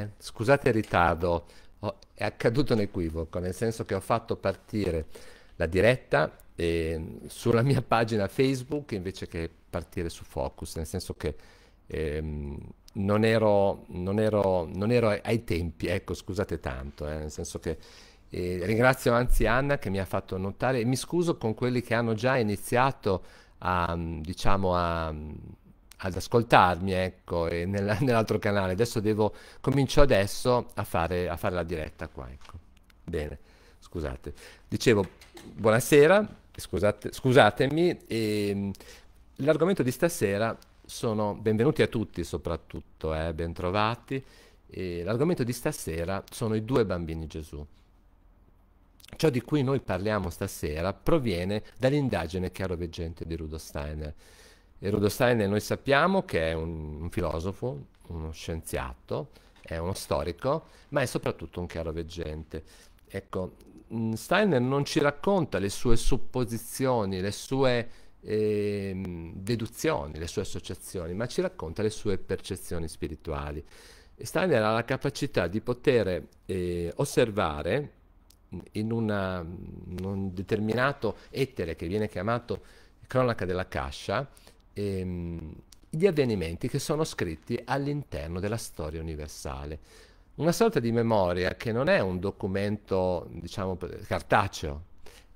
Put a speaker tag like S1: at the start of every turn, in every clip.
S1: Eh, scusate il ritardo, è accaduto un equivoco, nel senso che ho fatto partire la diretta eh, sulla mia pagina Facebook invece che partire su Focus, nel senso che ehm, non, ero, non, ero, non, ero, ai tempi, ecco scusate tanto, eh, nel senso che eh, ringrazio anzi Anna che mi ha fatto notare e mi scuso con quelli che hanno già iniziato a, diciamo, a ad ascoltarmi, ecco, e nel, nell'altro canale. Adesso devo, comincio adesso a fare, a fare la diretta qua, ecco. Bene, scusate. Dicevo, buonasera, scusate, scusatemi, e ehm, l'argomento di stasera sono, benvenuti a tutti soprattutto, eh, bentrovati, e l'argomento di stasera sono i due bambini Gesù. Ciò di cui noi parliamo stasera proviene dall'indagine chiaroveggente di Rudolf Steiner e Rudolf Steiner noi sappiamo che è un, un filosofo, uno scienziato, è uno storico, ma è soprattutto un chiaroveggente. Ecco, mm, Steiner non ci racconta le sue supposizioni, le sue eh, deduzioni, le sue associazioni, ma ci racconta le sue percezioni spirituali. Steiner ha la capacità di poter eh, osservare in, una, in, un determinato etere che viene chiamato cronaca della cascia, ehm, gli avvenimenti che sono scritti all'interno della storia universale. Una sorta di memoria che non è un documento, diciamo, cartaceo,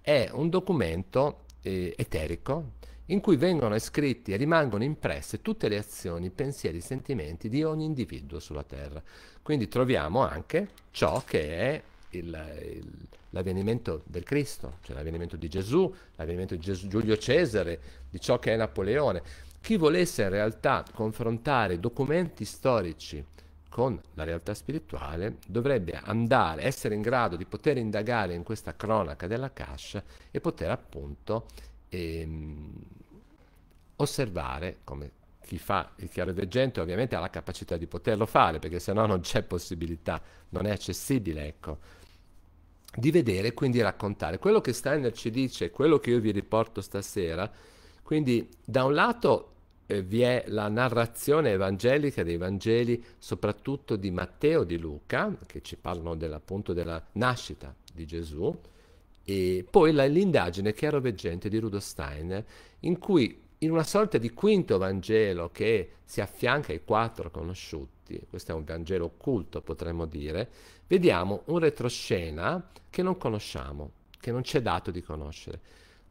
S1: è un documento eh, eterico in cui vengono scritti e rimangono impresse tutte le azioni, pensieri, sentimenti di ogni individuo sulla Terra. Quindi troviamo anche ciò che è il, il, l'avvenimento del Cristo, cioè l'avvenimento di Gesù, l'avvenimento di Gesù, Giulio Cesare, di ciò che è Napoleone. Chi volesse in realtà confrontare documenti storici con la realtà spirituale dovrebbe andare, essere in grado di poter indagare in questa cronaca della Cash e poter appunto ehm, osservare come chi fa il chiaroveggente ovviamente ha la capacità di poterlo fare perché se no non c'è possibilità, non è accessibile, ecco di vedere e quindi raccontare. Quello che Steiner ci dice, quello che io vi riporto stasera, quindi da un lato eh, vi è la narrazione evangelica dei Vangeli, soprattutto di Matteo e di Luca, che ci parlano appunto della nascita di Gesù, e poi la, l'indagine chiaroveggente di Rudolf Steiner, in cui in una sorta di quinto Vangelo che si affianca ai quattro conosciuti, questo è un Vangelo occulto potremmo dire, vediamo un retroscena che non conosciamo, che non c'è dato di conoscere.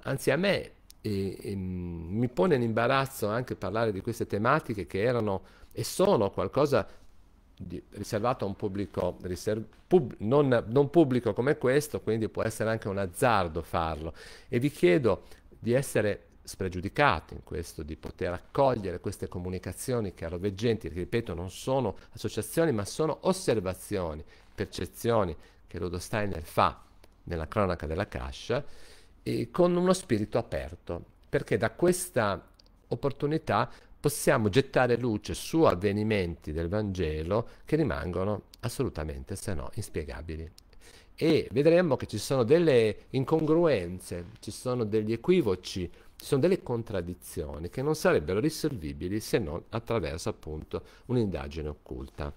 S1: Anzi a me e, e, mm, mi pone in imbarazzo anche parlare di queste tematiche che erano e sono qualcosa di, riservato a un pubblico riserv, pub, non, non pubblico come questo, quindi può essere anche un azzardo farlo. E vi chiedo di essere spregiudicato in questo di poter accogliere queste comunicazioni chiaroveggenti, che ripeto non sono associazioni ma sono osservazioni, percezioni che Ludo Steiner fa nella cronaca della Cash, con uno spirito aperto, perché da questa opportunità possiamo gettare luce su avvenimenti del Vangelo che rimangono assolutamente, se no, inspiegabili. E vedremo che ci sono delle incongruenze, ci sono degli equivoci ci sono delle contraddizioni che non sarebbero risolvibili se non attraverso appunto un'indagine occulta.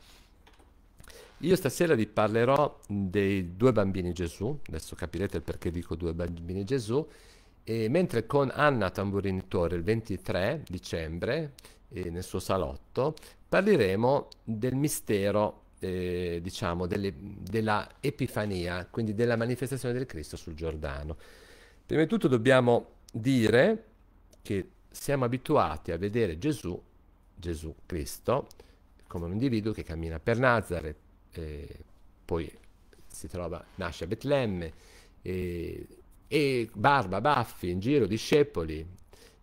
S1: Io stasera vi parlerò dei due bambini Gesù, adesso capirete il perché dico due bambini Gesù, e mentre con Anna Tamburinitore il 23 dicembre eh, nel suo salotto parleremo del mistero eh, diciamo delle, della Epifania, quindi della manifestazione del Cristo sul Giordano. Prima di tutto dobbiamo dire che siamo abituati a vedere Gesù, Gesù Cristo, come un individuo che cammina per Nazareth, eh, poi si trova, nasce a Betlemme, eh, e barba, baffi, in giro, discepoli.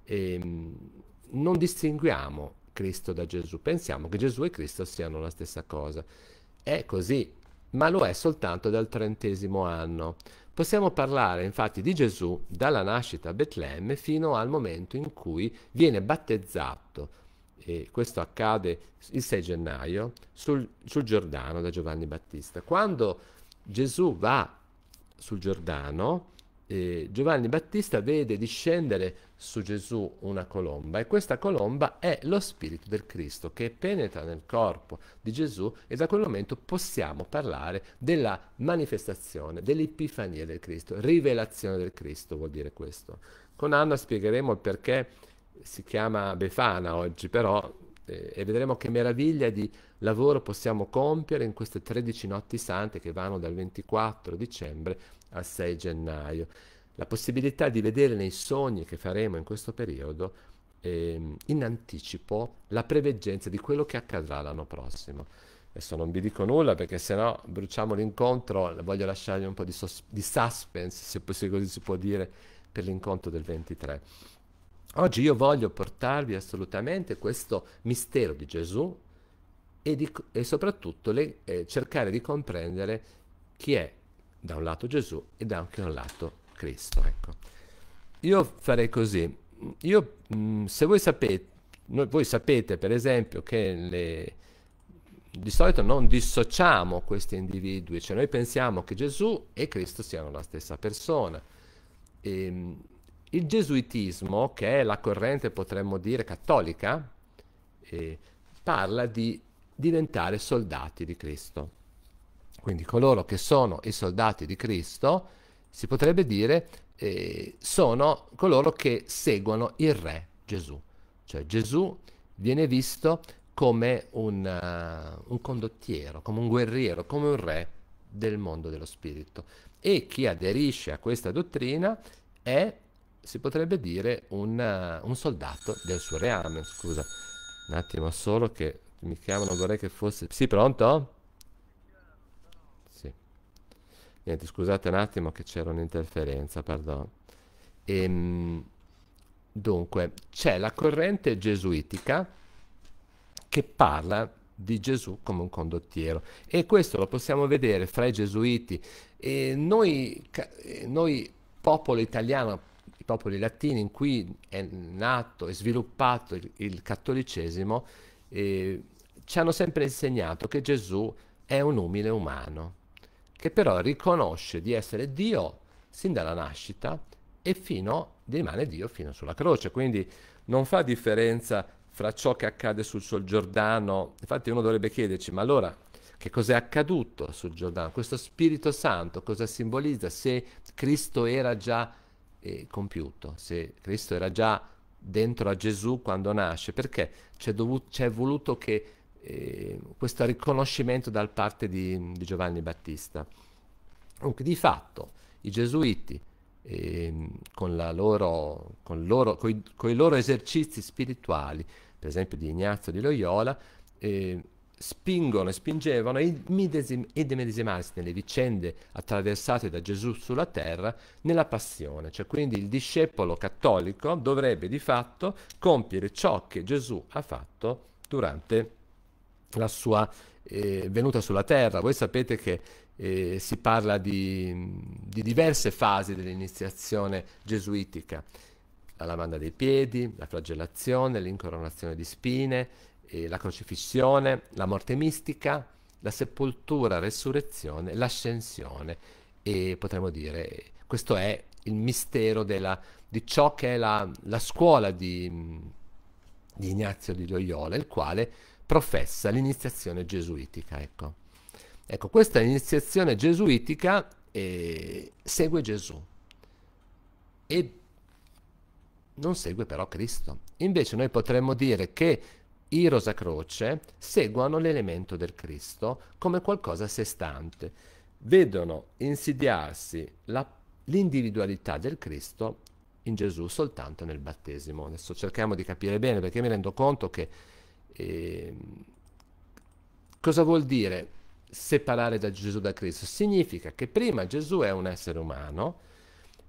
S1: Eh, non distinguiamo Cristo da Gesù, pensiamo che Gesù e Cristo siano la stessa cosa. È così, ma lo è soltanto dal trentesimo anno. Possiamo parlare infatti di Gesù dalla nascita a Betlemme fino al momento in cui viene battezzato, e questo accade il 6 gennaio, sul, sul Giordano da Giovanni Battista. Quando Gesù va sul Giordano, eh, Giovanni Battista vede discendere su Gesù una colomba e questa colomba è lo Spirito del Cristo che penetra nel corpo di Gesù e da quel momento possiamo parlare della manifestazione, dell'epifania del Cristo, rivelazione del Cristo vuol dire questo. Con Anna spiegheremo il perché si chiama Befana oggi, però eh, e vedremo che meraviglia di lavoro possiamo compiere in queste 13 notti sante che vanno dal 24 dicembre al 6 gennaio la possibilità di vedere nei sogni che faremo in questo periodo ehm, in anticipo la preveggenza di quello che accadrà l'anno prossimo. Adesso non vi dico nulla perché sennò bruciamo l'incontro, voglio lasciargli un po' di, sos- di suspense, se così, così si può dire, per l'incontro del 23. Oggi io voglio portarvi assolutamente questo mistero di Gesù e, di, e soprattutto le, eh, cercare di comprendere chi è da un lato Gesù e da anche un lato Cristo. Ecco. Io farei così. Io, mh, mm, se voi sapete, noi, voi sapete per esempio che le, di solito non dissociamo questi individui, cioè noi pensiamo che Gesù e Cristo siano la stessa persona. E, ehm, il gesuitismo, che è la corrente potremmo dire cattolica, eh, parla di diventare soldati di Cristo. Quindi coloro che sono i soldati di Cristo si potrebbe dire, eh, sono coloro che seguono il Re Gesù. Cioè Gesù viene visto come un, uh, un condottiero, come un guerriero, come un re del mondo dello spirito. E chi aderisce a questa dottrina è, si potrebbe dire, un, uh, un soldato del suo reame. Scusa, un attimo solo che mi chiamano, vorrei che fosse... Sì, pronto? Niente, scusate un attimo che c'era un'interferenza, perdono. Ehm, dunque, c'è la corrente gesuitica che parla di Gesù come un condottiero e questo lo possiamo vedere fra i gesuiti. E noi, noi popolo italiano, i popoli latini in cui è nato e sviluppato il, il cattolicesimo, eh, ci hanno sempre insegnato che Gesù è un umile umano che però riconosce di essere Dio sin dalla nascita e fino, rimane Dio fino sulla croce. Quindi non fa differenza fra ciò che accade sul, sul Giordano. Infatti uno dovrebbe chiederci, ma allora che cos'è accaduto sul Giordano? Questo Spirito Santo cosa simbolizza? Se Cristo era già eh, compiuto, se Cristo era già dentro a Gesù quando nasce, perché c'è, dovuto, c'è voluto che eh, questo riconoscimento da parte di, di, Giovanni Battista. Dunque, di fatto, i gesuiti, eh, con, loro, con, loro, coi, coi loro esercizi spirituali, per esempio di Ignazio di Loyola, eh, spingono e spingevano i, medesim- ed medesimarsi nelle vicende attraversate da Gesù sulla terra nella passione, cioè quindi il discepolo cattolico dovrebbe di fatto compiere ciò che Gesù ha fatto durante la passione. Esatto. la sua eh, venuta sulla terra. Voi sapete che eh, si parla di, di diverse fasi dell'iniziazione gesuitica, la lavanda dei piedi, la flagellazione, l'incoronazione di spine, eh, la crocifissione, la morte mistica, la sepoltura, la resurrezione, l'ascensione e potremmo dire questo è il mistero della, di ciò che è la, la scuola di, di Ignazio di Loyola, il quale professa l'iniziazione gesuitica. Ecco, ecco questa iniziazione gesuitica eh, segue Gesù e non segue però Cristo. Invece noi potremmo dire che i Rosacroce seguono l'elemento del Cristo come qualcosa a sé stante, vedono insidiarsi l'individualità del Cristo in Gesù soltanto nel battesimo. Adesso cerchiamo di capire bene perché mi rendo conto che e ehm, cosa vuol dire separare da Gesù da Cristo? Significa che prima Gesù è un essere umano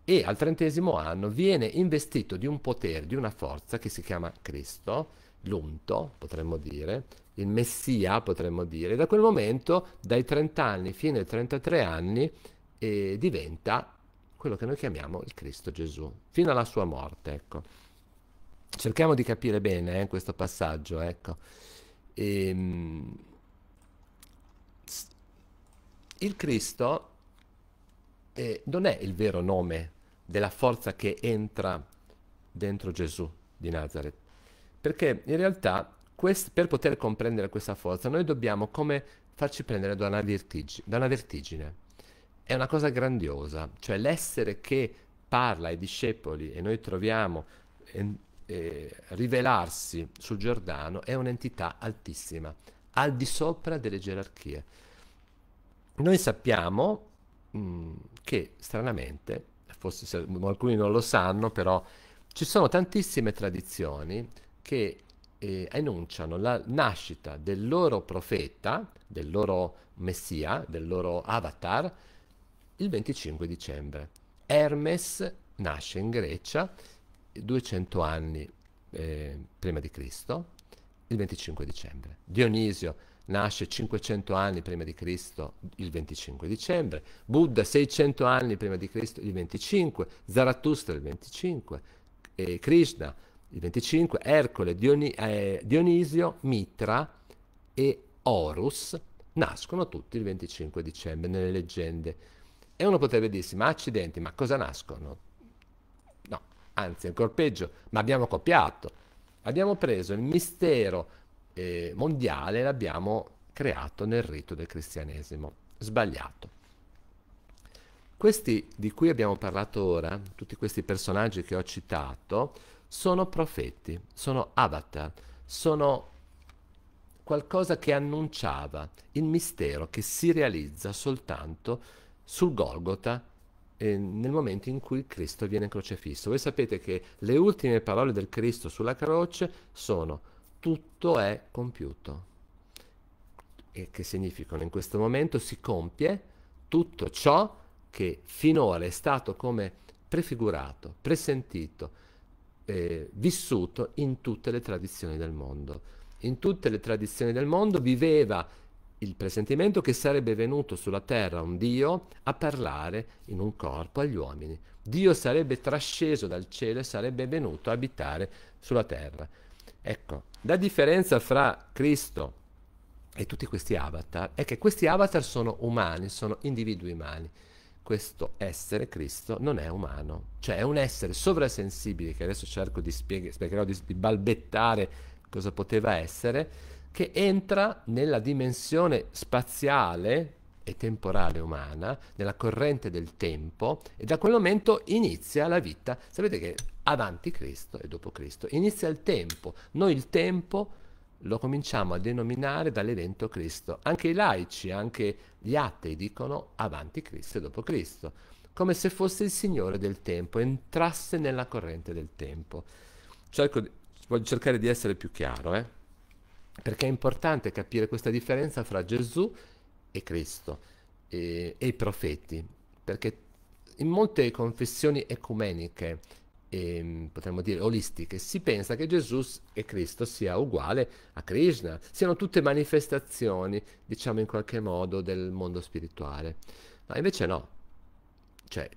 S1: e al trentesimo anno viene investito di un potere, di una forza che si chiama Cristo, l'unto potremmo dire, il Messia potremmo dire. Da quel momento, dai 30 anni fino ai 33 anni, eh, diventa quello che noi chiamiamo il Cristo Gesù, fino alla sua morte. Ecco. Cerchiamo di capire bene eh, questo passaggio, ecco. Ehm, il Cristo eh, non è il vero nome della forza che entra dentro Gesù di Nazareth, perché in realtà quest- per poter comprendere questa forza noi dobbiamo come farci prendere da una, vertig- da una vertigine. È una cosa grandiosa, cioè l'essere che parla ai discepoli e noi troviamo en- eh, rivelarsi sul Giordano è un'entità altissima, al di sopra delle gerarchie. Noi sappiamo mh, mm, che stranamente, forse se, alcuni non lo sanno, però ci sono tantissime tradizioni che eh, annunciano la nascita del loro profeta, del loro messia, del loro avatar, il 25 dicembre. Hermes nasce in Grecia 200 anni eh, prima di Cristo, il 25 dicembre. Dionisio nasce 500 anni prima di Cristo, il 25 dicembre. Buddha 600 anni prima di Cristo, il 25. Zarathustra il 25. Eh, Krishna il 25. Ercole, Dioni- eh, Dionisio, Mitra e Horus nascono tutti il 25 dicembre nelle leggende. E uno potrebbe dirsi, ma accidenti, ma cosa nascono? anzi ancora peggio, ma abbiamo copiato. Abbiamo preso il mistero eh, mondiale e l'abbiamo creato nel rito del cristianesimo. Sbagliato. Questi di cui abbiamo parlato ora, tutti questi personaggi che ho citato, sono profeti, sono avatar, sono qualcosa che annunciava il mistero che si realizza soltanto sul Golgota eh, nel momento in cui Cristo viene crocifisso. Voi sapete che le ultime parole del Cristo sulla croce sono tutto è compiuto. E che significano in questo momento si compie tutto ciò che finora è stato come prefigurato, presentito, eh, vissuto in tutte le tradizioni del mondo. In tutte le tradizioni del mondo viveva il presentimento che sarebbe venuto sulla terra un Dio a parlare in un corpo agli uomini. Dio sarebbe trasceso dal cielo e sarebbe venuto a abitare sulla terra. Ecco, la differenza fra Cristo e tutti questi avatar è che questi avatar sono umani, sono individui umani. Questo essere Cristo non è umano, cioè è un essere sovrasensibile che adesso cerco di spiegare, spiegherò di, di balbettare cosa poteva essere che entra nella dimensione spaziale e temporale umana, nella corrente del tempo, e da quel momento inizia la vita. Sapete che avanti Cristo e dopo Cristo inizia il tempo. Noi il tempo lo cominciamo a denominare dall'evento Cristo. Anche i laici, anche gli atei dicono avanti Cristo e dopo Cristo, come se fosse il Signore del tempo, entrasse nella corrente del tempo. Cerco di, voglio cercare di essere più chiaro, eh? perché è importante capire questa differenza fra Gesù e Cristo e, e i profeti, perché in molte confessioni ecumeniche, e, ehm, potremmo dire olistiche, si pensa che Gesù e Cristo sia uguale a Krishna, siano tutte manifestazioni, diciamo in qualche modo, del mondo spirituale. Ma invece no, cioè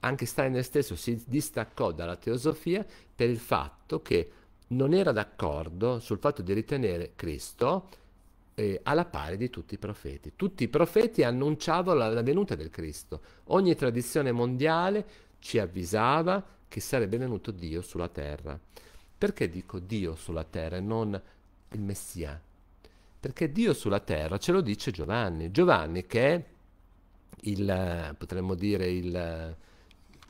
S1: anche Steiner stesso si distaccò dalla teosofia per il fatto che non era d'accordo sul fatto di ritenere Cristo eh, alla pari di tutti i profeti. Tutti i profeti annunciavano la, la venuta del Cristo. Ogni tradizione mondiale ci avvisava che sarebbe venuto Dio sulla terra. Perché dico Dio sulla terra e non il Messia? Perché Dio sulla terra ce lo dice Giovanni. Giovanni che è il, eh, potremmo dire, il eh,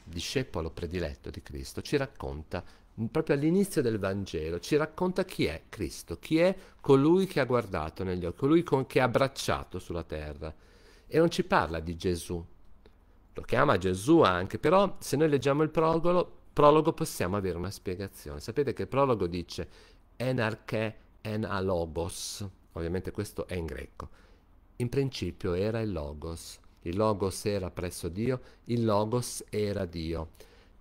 S1: discepolo prediletto di Cristo, ci racconta proprio all'inizio del Vangelo, ci racconta chi è Cristo, chi è colui che ha guardato negli occhi, colui con, che ha abbracciato sulla terra. E non ci parla di Gesù. Lo chiama Gesù anche, però se noi leggiamo il prologo, prologo possiamo avere una spiegazione. Sapete che il prologo dice enarche en a ovviamente questo è in greco. In principio era il logos, il logos era presso Dio, il logos era Dio.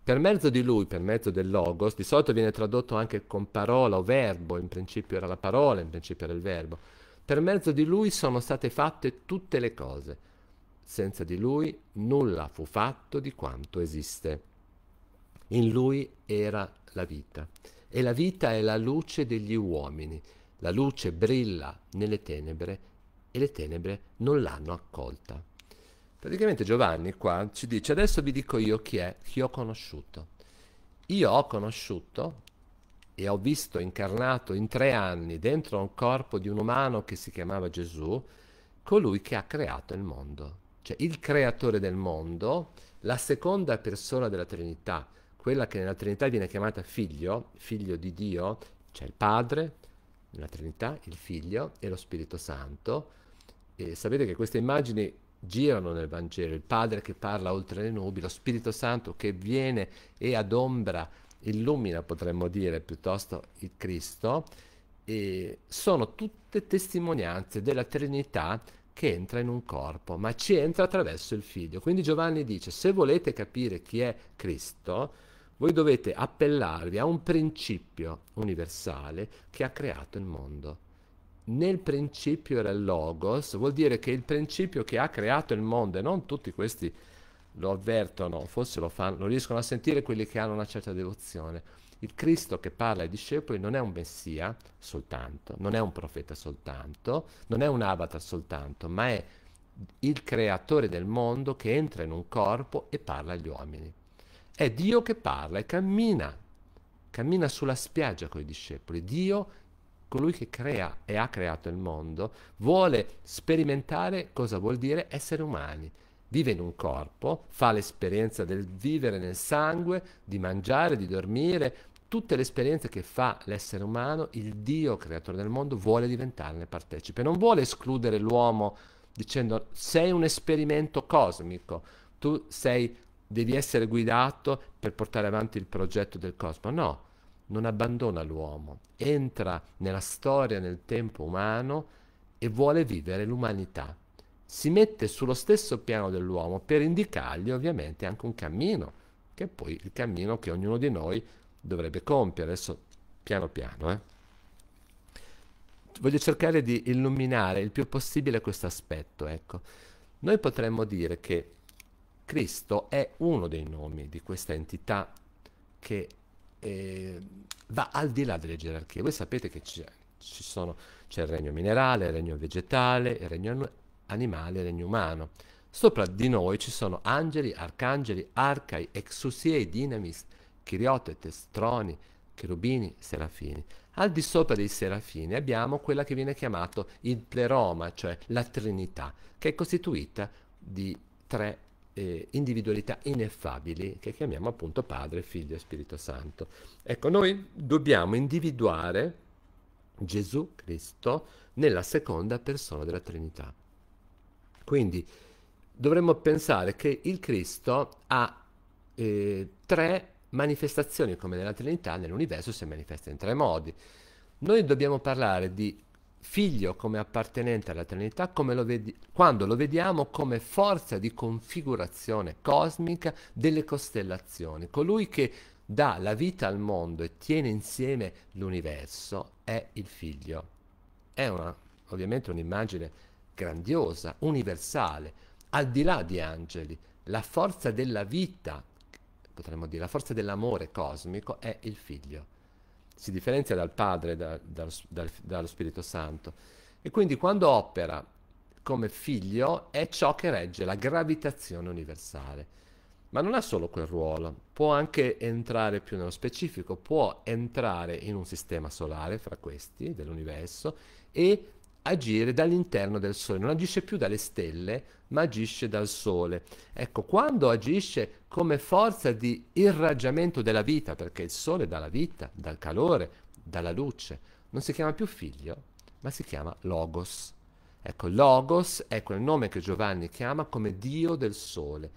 S1: Per mezzo di lui, per mezzo del logos, di solito viene tradotto anche con parola o verbo, in principio era la parola, in principio era il verbo. Per mezzo di lui sono state fatte tutte le cose. Senza di lui nulla fu fatto di quanto esiste. In lui era la vita e la vita è la luce degli uomini. La luce brilla nelle tenebre e le tenebre non l'hanno accolta. Praticamente Giovanni qua ci dice adesso vi dico io chi è, chi ho conosciuto. Io ho conosciuto e ho visto incarnato in tre anni dentro un corpo di un umano che si chiamava Gesù, colui che ha creato il mondo, cioè il creatore del mondo, la seconda persona della Trinità, quella che nella Trinità viene chiamata figlio, figlio di Dio, cioè il Padre, nella Trinità il Figlio e lo Spirito Santo. E sapete che queste immagini girano nel Vangelo, il Padre che parla oltre le nubi, lo Spirito Santo che viene e adombra, illumina potremmo dire piuttosto il Cristo, e sono tutte testimonianze della Trinità che entra in un corpo, ma ci entra attraverso il figlio. Quindi Giovanni dice, se volete capire chi è Cristo, voi dovete appellarvi a un principio universale che ha creato il mondo nel principio era il logos, vuol dire che il principio che ha creato il mondo, e non tutti questi lo avvertono, forse lo, fanno, lo riescono a sentire quelli che hanno una certa devozione. Il Cristo che parla ai discepoli non è un messia soltanto, non è un profeta soltanto, non è un avatar soltanto, ma è il creatore del mondo che entra in un corpo e parla agli uomini. È Dio che parla e cammina, cammina sulla spiaggia con i discepoli. Dio colui che crea e ha creato il mondo, vuole sperimentare cosa vuol dire essere umani. Vive in un corpo, fa l'esperienza del vivere nel sangue, di mangiare, di dormire, tutte le esperienze che fa l'essere umano, il Dio creatore del mondo vuole diventarne partecipe. Non vuole escludere l'uomo dicendo sei un esperimento cosmico, tu sei, devi essere guidato per portare avanti il progetto del cosmo. No, non abbandona l'uomo, entra nella storia, nel tempo umano e vuole vivere l'umanità. Si mette sullo stesso piano dell'uomo per indicargli ovviamente anche un cammino, che è poi il cammino che ognuno di noi dovrebbe compiere. Adesso piano piano. Eh. Voglio cercare di illuminare il più possibile questo aspetto. Ecco. Noi potremmo dire che Cristo è uno dei nomi di questa entità che eh, va al di là delle gerarchie. Voi sapete che c'è, sono, c'è il regno minerale, il regno vegetale, il regno animale, il regno umano. Sopra di noi ci sono angeli, arcangeli, arcai, exusiei, dinamis, chiriote, troni, cherubini, serafini. Al di sopra dei serafini abbiamo quella che viene chiamata il pleroma, cioè la Trinità, che è costituita di tre eh, individualità ineffabili che chiamiamo appunto Padre, Figlio e Spirito Santo. Ecco, noi dobbiamo individuare Gesù Cristo nella seconda persona della Trinità. Quindi dovremmo pensare che il Cristo ha eh, tre manifestazioni come nella Trinità, nell'universo si manifesta in tre modi. Noi dobbiamo parlare di figlio come appartenente alla Trinità come lo vedi- quando lo vediamo come forza di configurazione cosmica delle costellazioni. Colui che dà la vita al mondo e tiene insieme l'universo è il figlio. È una, ovviamente un'immagine grandiosa, universale, al di là di angeli. La forza della vita, potremmo dire, la forza dell'amore cosmico è il figlio si differenzia dal Padre, da, dal, dal, dallo Spirito Santo. E quindi quando opera come figlio è ciò che regge la gravitazione universale. Ma non ha solo quel ruolo, può anche entrare più nello specifico, può entrare in un sistema solare fra questi dell'universo e agire dall'interno del Sole, non agisce più dalle stelle, ma agisce dal Sole. Ecco, quando agisce come forza di irraggiamento della vita, perché il Sole dà la vita, dal calore, dalla luce, non si chiama più figlio, ma si chiama Logos. Ecco, Logos è quel nome che Giovanni chiama come Dio del Sole.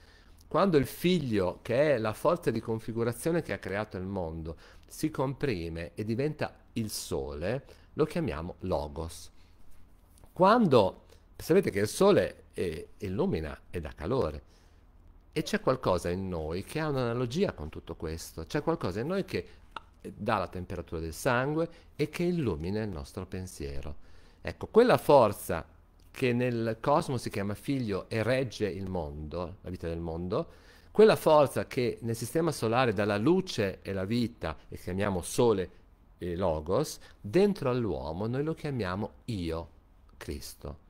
S1: Quando il figlio, che è la forza di configurazione che ha creato il mondo, si comprime e diventa il Sole, lo chiamiamo Logos. Quando sapete che il Sole è, illumina e dà calore, e c'è qualcosa in noi che ha un'analogia con tutto questo, c'è qualcosa in noi che dà la temperatura del sangue e che illumina il nostro pensiero. Ecco, quella forza che nel cosmo si chiama figlio e regge il mondo, la vita del mondo, quella forza che nel sistema solare dà la luce e la vita, e chiamiamo sole e logos, dentro all'uomo noi lo chiamiamo io, Cristo.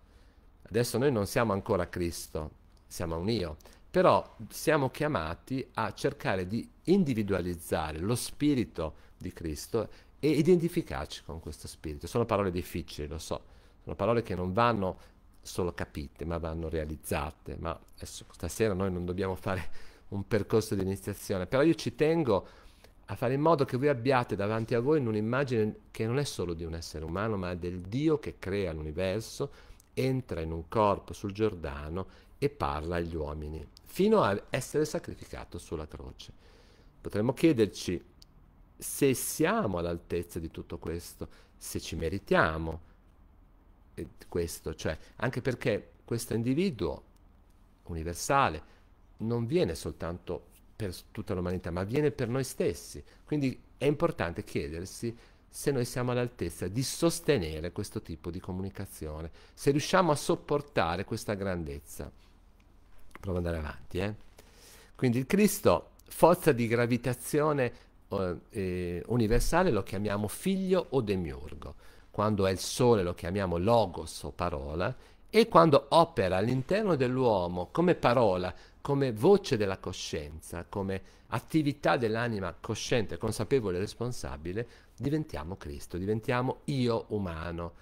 S1: Adesso noi non siamo ancora Cristo, siamo un io, però siamo chiamati a cercare di individualizzare lo spirito di Cristo e identificarci con questo spirito. Sono parole difficili, lo so, sono parole che non vanno solo capite, ma vanno realizzate. Ma adesso, stasera noi non dobbiamo fare un percorso di iniziazione, però io ci tengo a a fare in modo che voi abbiate davanti a voi un'immagine che non è solo di un essere umano, ma del Dio che crea l'universo, entra in un corpo sul Giordano e parla agli uomini, fino a essere sacrificato sulla croce. Potremmo chiederci se siamo all'altezza di tutto questo, se ci meritiamo eh, questo, cioè anche perché questo individuo universale non viene soltanto per tutta l'umanità, ma avviene per noi stessi. Quindi è importante chiedersi se noi siamo all'altezza di sostenere questo tipo di comunicazione, se riusciamo a sopportare questa grandezza. Provo ad andare avanti. Eh? Quindi il Cristo, forza di gravitazione eh, universale, lo chiamiamo figlio o demiurgo. Quando è il sole lo chiamiamo logos o parola e quando opera all'interno dell'uomo come parola come voce della coscienza, come attività dell'anima cosciente, consapevole e responsabile, diventiamo Cristo, diventiamo io umano.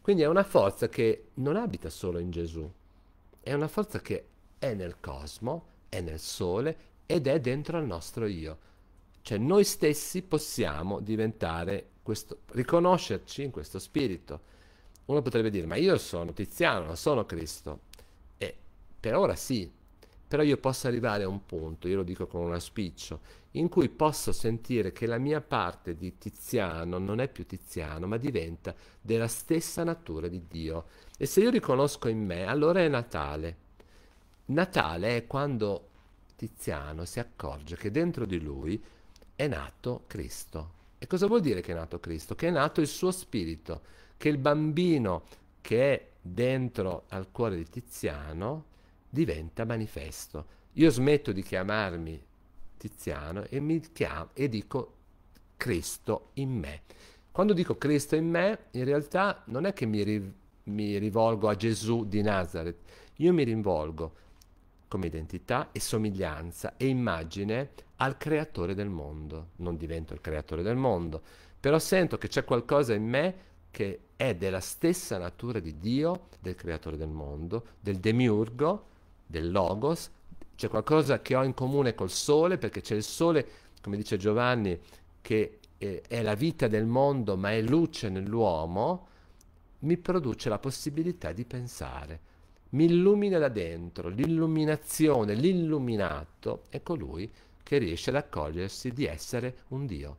S1: Quindi è una forza che non abita solo in Gesù, è una forza che è nel cosmo, è nel sole ed è dentro al nostro io. Cioè noi stessi possiamo diventare questo, riconoscerci in questo spirito. Uno potrebbe dire, ma io sono Tiziano, non sono Cristo. E per ora sì, però io posso arrivare a un punto, io lo dico con un auspicio, in cui posso sentire che la mia parte di Tiziano non è più Tiziano, ma diventa della stessa natura di Dio. E se io riconosco in me, allora è Natale. Natale è quando Tiziano si accorge che dentro di lui è nato Cristo. E cosa vuol dire che è nato Cristo? Che è nato il suo spirito, che il bambino che è dentro al cuore di Tiziano diventa manifesto. Io smetto di chiamarmi Tiziano e, mi chiamo, e dico Cristo in me. Quando dico Cristo in me, in realtà non è che mi, ri, mi rivolgo a Gesù di Nazareth, io mi rivolgo come identità e somiglianza e immagine al creatore del mondo. Non divento il creatore del mondo, però sento che c'è qualcosa in me che è della stessa natura di Dio, del creatore del mondo, del demiurgo, del Logos, c'è qualcosa che ho in comune col Sole, perché c'è il Sole, come dice Giovanni, che eh, è la vita del mondo, ma è luce nell'uomo, mi produce la possibilità di pensare. Mi illumina da dentro, l'illuminazione, l'illuminato è colui che riesce ad accogliersi di essere un Dio.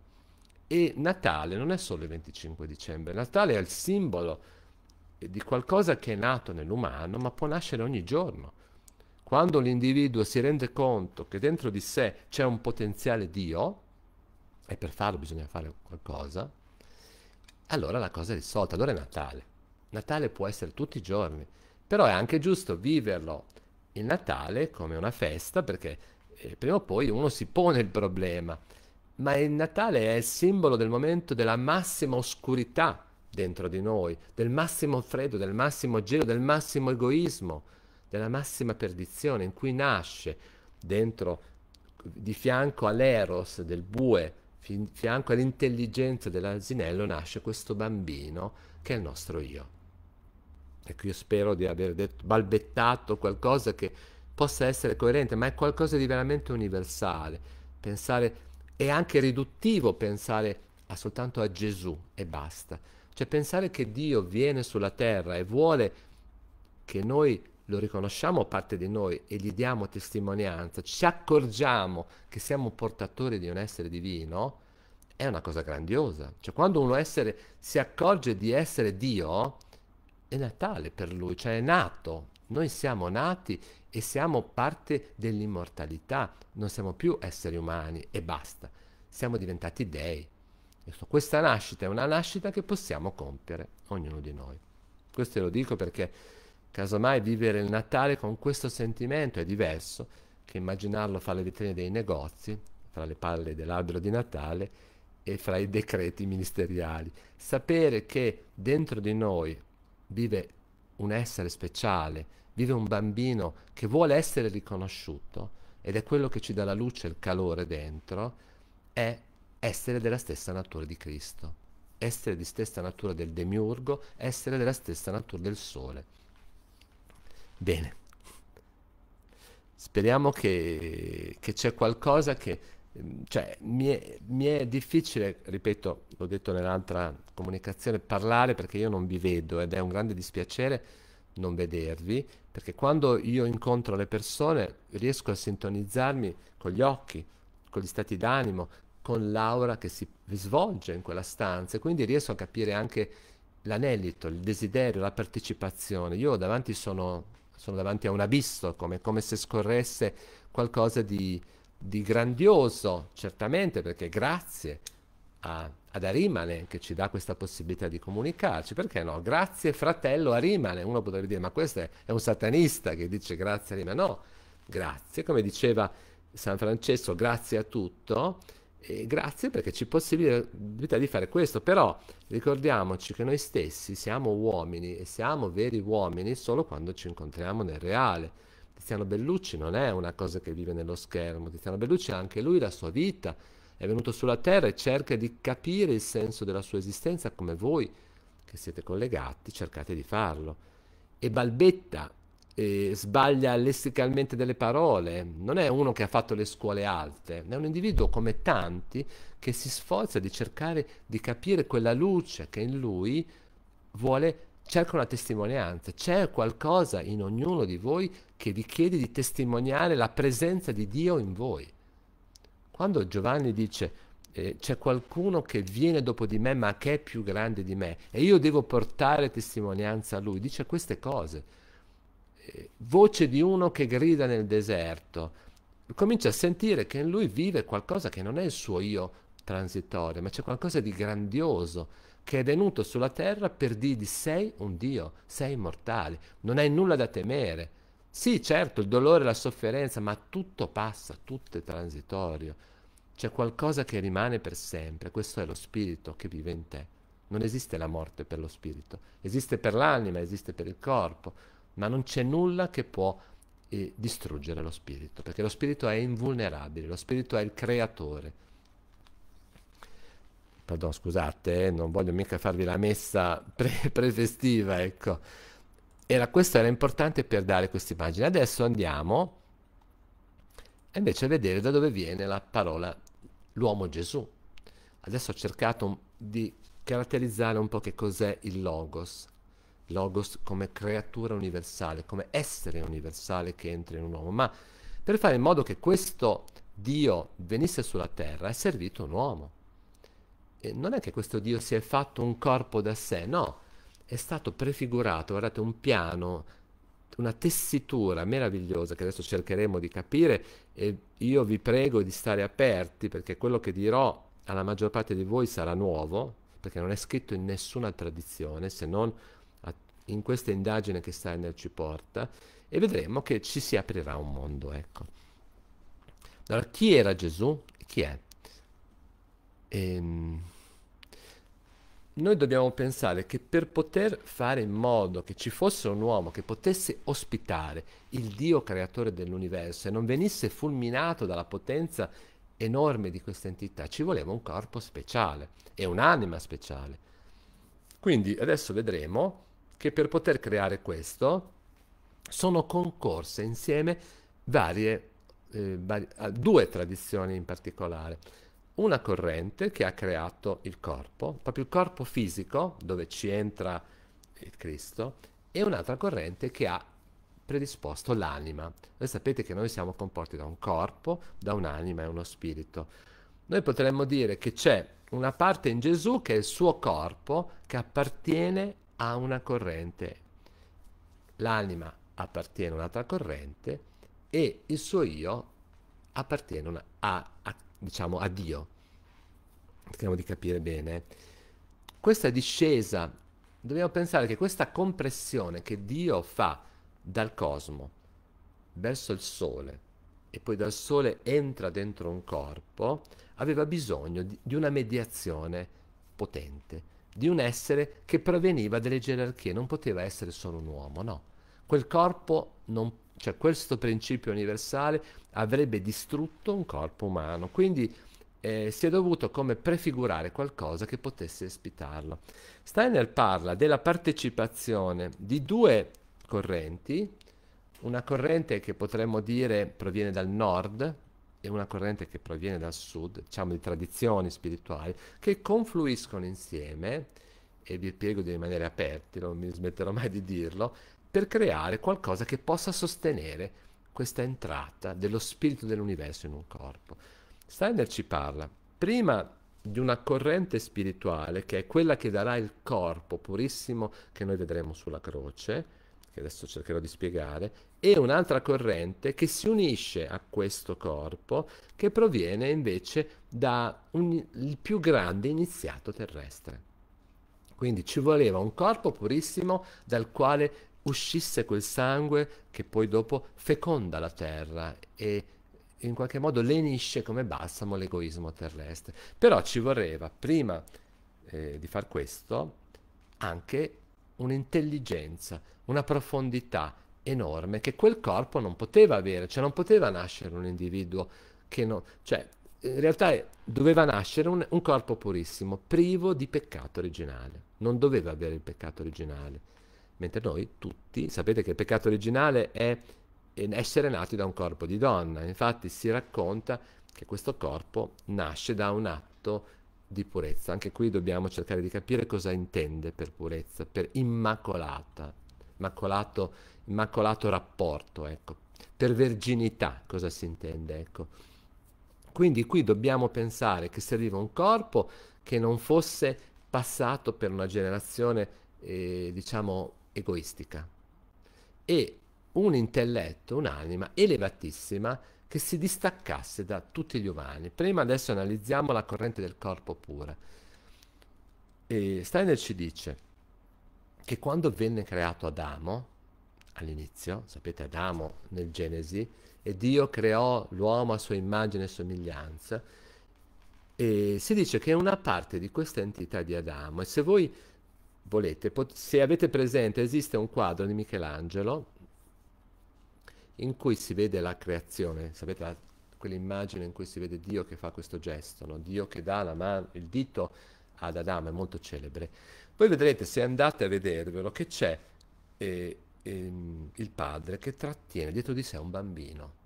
S1: E Natale non è solo il 25 dicembre, Natale è il simbolo di qualcosa che è nato nell'umano, ma può nascere ogni giorno. Quando l'individuo si rende conto che dentro di sé c'è un potenziale Dio, e per farlo bisogna fare qualcosa, allora la cosa è risolta, allora è Natale. Natale può essere tutti i giorni, però è anche giusto viverlo il Natale come una festa perché eh, prima o poi uno si pone il problema, ma il Natale è il simbolo del momento della massima oscurità dentro di noi, del massimo freddo, del massimo gelo, del massimo egoismo, della massima perdizione in cui nasce dentro, di fianco all'eros del bue, fianco all'intelligenza dell'asinello, nasce questo bambino che è il nostro io. Ecco, io spero di aver detto, balbettato qualcosa che possa essere coerente, ma è qualcosa di veramente universale. Pensare, è anche riduttivo pensare a soltanto a Gesù e basta. Cioè pensare che Dio viene sulla terra e vuole che noi lo riconosciamo parte di noi e gli diamo testimonianza, ci accorgiamo che siamo portatori di un essere divino, è una cosa grandiosa. Cioè quando uno essere si accorge di essere Dio, è natale per lui, cioè è nato. Noi siamo nati e siamo parte dell'immortalità, non siamo più esseri umani e basta, siamo diventati dei. Questa nascita è una nascita che possiamo compiere, ognuno di noi. Questo lo dico perché Casomai vivere il Natale con questo sentimento è diverso che immaginarlo fra le vetrine dei negozi, fra le palle dell'albero di Natale e fra i decreti ministeriali. Sapere che dentro di noi vive un essere speciale, vive un bambino che vuole essere riconosciuto ed è quello che ci dà la luce e il calore dentro, è essere della stessa natura di Cristo, essere di stessa natura del demiurgo, essere della stessa natura del sole. Bene. Speriamo che, che c'è qualcosa che... Mm, cioè, mi è, mi è difficile, ripeto, l'ho detto nell'altra comunicazione, parlare perché io non vi vedo ed è un grande dispiacere non vedervi, perché quando io incontro le persone riesco a sintonizzarmi con gli occhi, con gli stati d'animo, con l'aura che si svolge in quella stanza e quindi riesco a capire anche l'anelito, il desiderio, la partecipazione. Io davanti sono sono davanti a un abisso, come, come se scorresse qualcosa di, di, grandioso, certamente, perché grazie a, ad Arimane che ci dà questa possibilità di comunicarci, perché no? Grazie fratello Arimane, uno potrebbe dire, ma questo è, è un satanista che dice grazie Arimane, no, grazie, come diceva San Francesco, grazie a tutto, e grazie perché ci possibilità di fare questo, però ricordiamoci che noi stessi siamo uomini e siamo veri uomini solo quando ci incontriamo nel reale. Tiziano Bellucci non è una cosa che vive nello schermo, Tiziano Bellucci ha anche lui la sua vita, è venuto sulla Terra e cerca di capire il senso della sua esistenza come voi che siete collegati cercate di farlo. E balbetta eh, sbaglia lessicalmente delle parole, non è uno che ha fatto le scuole alte, è un individuo come tanti che si sforza di cercare di capire quella luce che in lui vuole, cerca una testimonianza, c'è qualcosa in ognuno di voi che vi chiede di testimoniare la presenza di Dio in voi. Quando Giovanni dice eh, c'è qualcuno che viene dopo di me ma che è più grande di me e io devo portare testimonianza a lui, dice queste cose voce di uno che grida nel deserto, comincia a sentire che in lui vive qualcosa che non è il suo io transitorio, ma c'è qualcosa di grandioso che è venuto sulla terra per dirgli sei un Dio, sei immortale, non hai nulla da temere. Sì, certo, il dolore, la sofferenza, ma tutto passa, tutto è transitorio. C'è qualcosa che rimane per sempre, questo è lo spirito che vive in te. Non esiste la morte per lo spirito, esiste per l'anima, esiste per il corpo ma non c'è nulla che può eh, distruggere lo spirito, perché lo spirito è invulnerabile, lo spirito è il creatore. Pardon, scusate, eh, non voglio mica farvi la messa prefestiva, ecco. Era, questo era importante per dare questa immagine. Adesso andiamo invece a vedere da dove viene la parola l'uomo Gesù. Adesso ho cercato di caratterizzare un po' che cos'è il logos. Logos come creatura universale, come essere universale che entra in un uomo, ma per fare in modo che questo Dio venisse sulla terra è servito un uomo. E non è che questo Dio si è fatto un corpo da sé, no, è stato prefigurato, guardate, un piano, una tessitura meravigliosa che adesso cercheremo di capire e io vi prego di stare aperti perché quello che dirò alla maggior parte di voi sarà nuovo, perché non è scritto in nessuna tradizione se non in questa indagine che Steiner ci porta e vedremo che ci si aprirà un mondo. Ecco. Allora, chi era Gesù? Chi è? Ehm, noi dobbiamo pensare che per poter fare in modo che ci fosse un uomo che potesse ospitare il Dio creatore dell'universo e non venisse fulminato dalla potenza enorme di questa entità, ci voleva un corpo speciale e un'anima speciale. Quindi adesso vedremo che per poter creare questo sono concorse insieme varie, eh, vari, due tradizioni in particolare. Una corrente che ha creato il corpo, proprio il corpo fisico dove ci entra il Cristo, e un'altra corrente che ha predisposto l'anima. Voi sapete che noi siamo composti da un corpo, da un'anima e uno spirito. Noi potremmo dire che c'è una parte in Gesù che è il suo corpo che appartiene a una corrente, l'anima appartiene a un'altra corrente e il suo io appartiene una, a, a, diciamo, a Dio. Cerchiamo di capire bene. Questa discesa, dobbiamo pensare che questa compressione che Dio fa dal cosmo verso il Sole e poi dal Sole entra dentro un corpo, aveva bisogno di, di una mediazione potente di un essere che proveniva dalle gerarchie, non poteva essere solo un uomo, no. Quel corpo, non, cioè questo principio universale avrebbe distrutto un corpo umano, quindi eh, si è dovuto come prefigurare qualcosa che potesse ospitarlo. Steiner parla della partecipazione di due correnti, una corrente che potremmo dire proviene dal nord, è una corrente che proviene dal sud, diciamo di tradizioni spirituali, che confluiscono insieme, e vi spiego di rimanere aperti, non mi smetterò mai di dirlo, per creare qualcosa che possa sostenere questa entrata dello spirito dell'universo in un corpo. Steiner ci parla prima di una corrente spirituale che è quella che darà il corpo purissimo che noi vedremo sulla croce, che adesso cercherò di spiegare, e un'altra corrente che si unisce a questo corpo, che proviene invece dal più grande iniziato terrestre. Quindi ci voleva un corpo purissimo dal quale uscisse quel sangue che poi dopo feconda la terra e in qualche modo lenisce come balsamo l'egoismo terrestre. Però ci voleva prima eh, di far questo anche un'intelligenza, una profondità enorme che quel corpo non poteva avere, cioè non poteva nascere un individuo che non... cioè in realtà doveva nascere un, un corpo purissimo, privo di peccato originale, non doveva avere il peccato originale, mentre noi tutti sapete che il peccato originale è essere nati da un corpo di donna, infatti si racconta che questo corpo nasce da un atto di purezza. Anche qui dobbiamo cercare di capire cosa intende per purezza, per immacolata, immacolato, immacolato rapporto, ecco. Per verginità cosa si intende, ecco. Quindi qui dobbiamo pensare che serviva un corpo che non fosse passato per una generazione, eh, diciamo, egoistica. E un intelletto, un'anima elevatissima che si distaccasse da tutti gli umani. Prima adesso analizziamo la corrente del corpo pura. E Steiner ci dice che quando venne creato Adamo, all'inizio, sapete Adamo nel Genesi, e Dio creò l'uomo a sua immagine e somiglianza, e si dice che è una parte di questa entità di Adamo, e se voi volete, pot- se avete presente, esiste un quadro di Michelangelo, in cui si vede la creazione, sapete la, quell'immagine in cui si vede Dio che fa questo gesto, no? Dio che dà man- il dito ad Adamo, è molto celebre. Poi vedrete, se andate a vedervelo, che c'è eh, eh, il padre che trattiene dietro di sé un bambino.